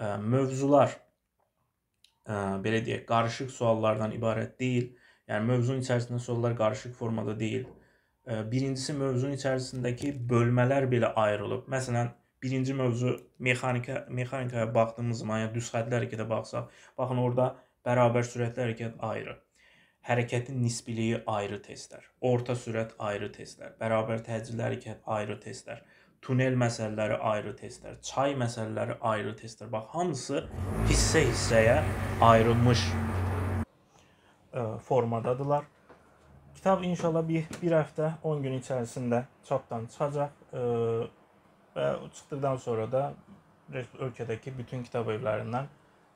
E, mövzular e, belə karışık qarışıq suallardan ibarət deyil. Yəni mövzunun içərisində suallar qarışıq formada deyil. E, birincisi mövzunun içərisindəki bölmələr belə ayrılıb. Məsələn, birinci mövzu mexanika mexanikaya baxdığımız zaman, yəni düz xətli hərəkətə baxsaq, baxın orada bərabər sürətli hərəkət ayrı. Hərəkətin nisbiliyi ayrı testlər, orta sürət ayrı testlər, bərabər təcili hərəkət ayrı testlər, tunel məsələləri ayrı testlər, çay məsələləri ayrı testlər. Bax, hamısı hissə-hissəyə ayrılmış ə, e, formadadılar. Kitap inşallah bir, bir hafta 10 gün içerisinde çaptan çıkacak. Ee, çıktıktan sonra da ülkedeki bütün kitap evlerinden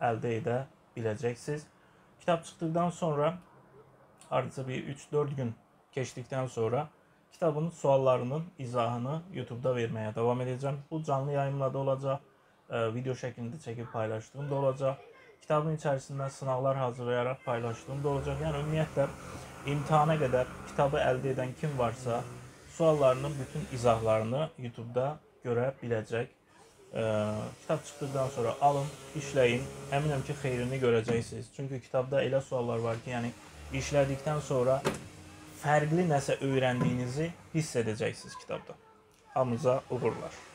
elde edebileceksiniz. Kitap çıktıktan sonra artı bir 3-4 gün keçdikdən sonra kitabın suallarının izahını YouTube'da vermeye devam edeceğim. Bu canlı yayımla da olacaq, e, video şeklinde çekip paylaşdığım da olacaq. Kitabın içərisindən sınavlar hazırlayarak paylaşdığım da olacaq. Yəni ümumiyyətlə İmtihana qədər kitabı əldə edən kim varsa, suallarının bütün izahlarını YouTube-da görə biləcək. E, kitab çıxdıqdan sonra alın, işləyin. Əminəm ki, xeyrini görəcəksiniz. Çünki kitabda elə suallar var ki, yəni işlədikdən sonra fərqli nəsə öyrəndiyinizi hiss edəcəksiniz kitabda. Hamınıza uğurlar.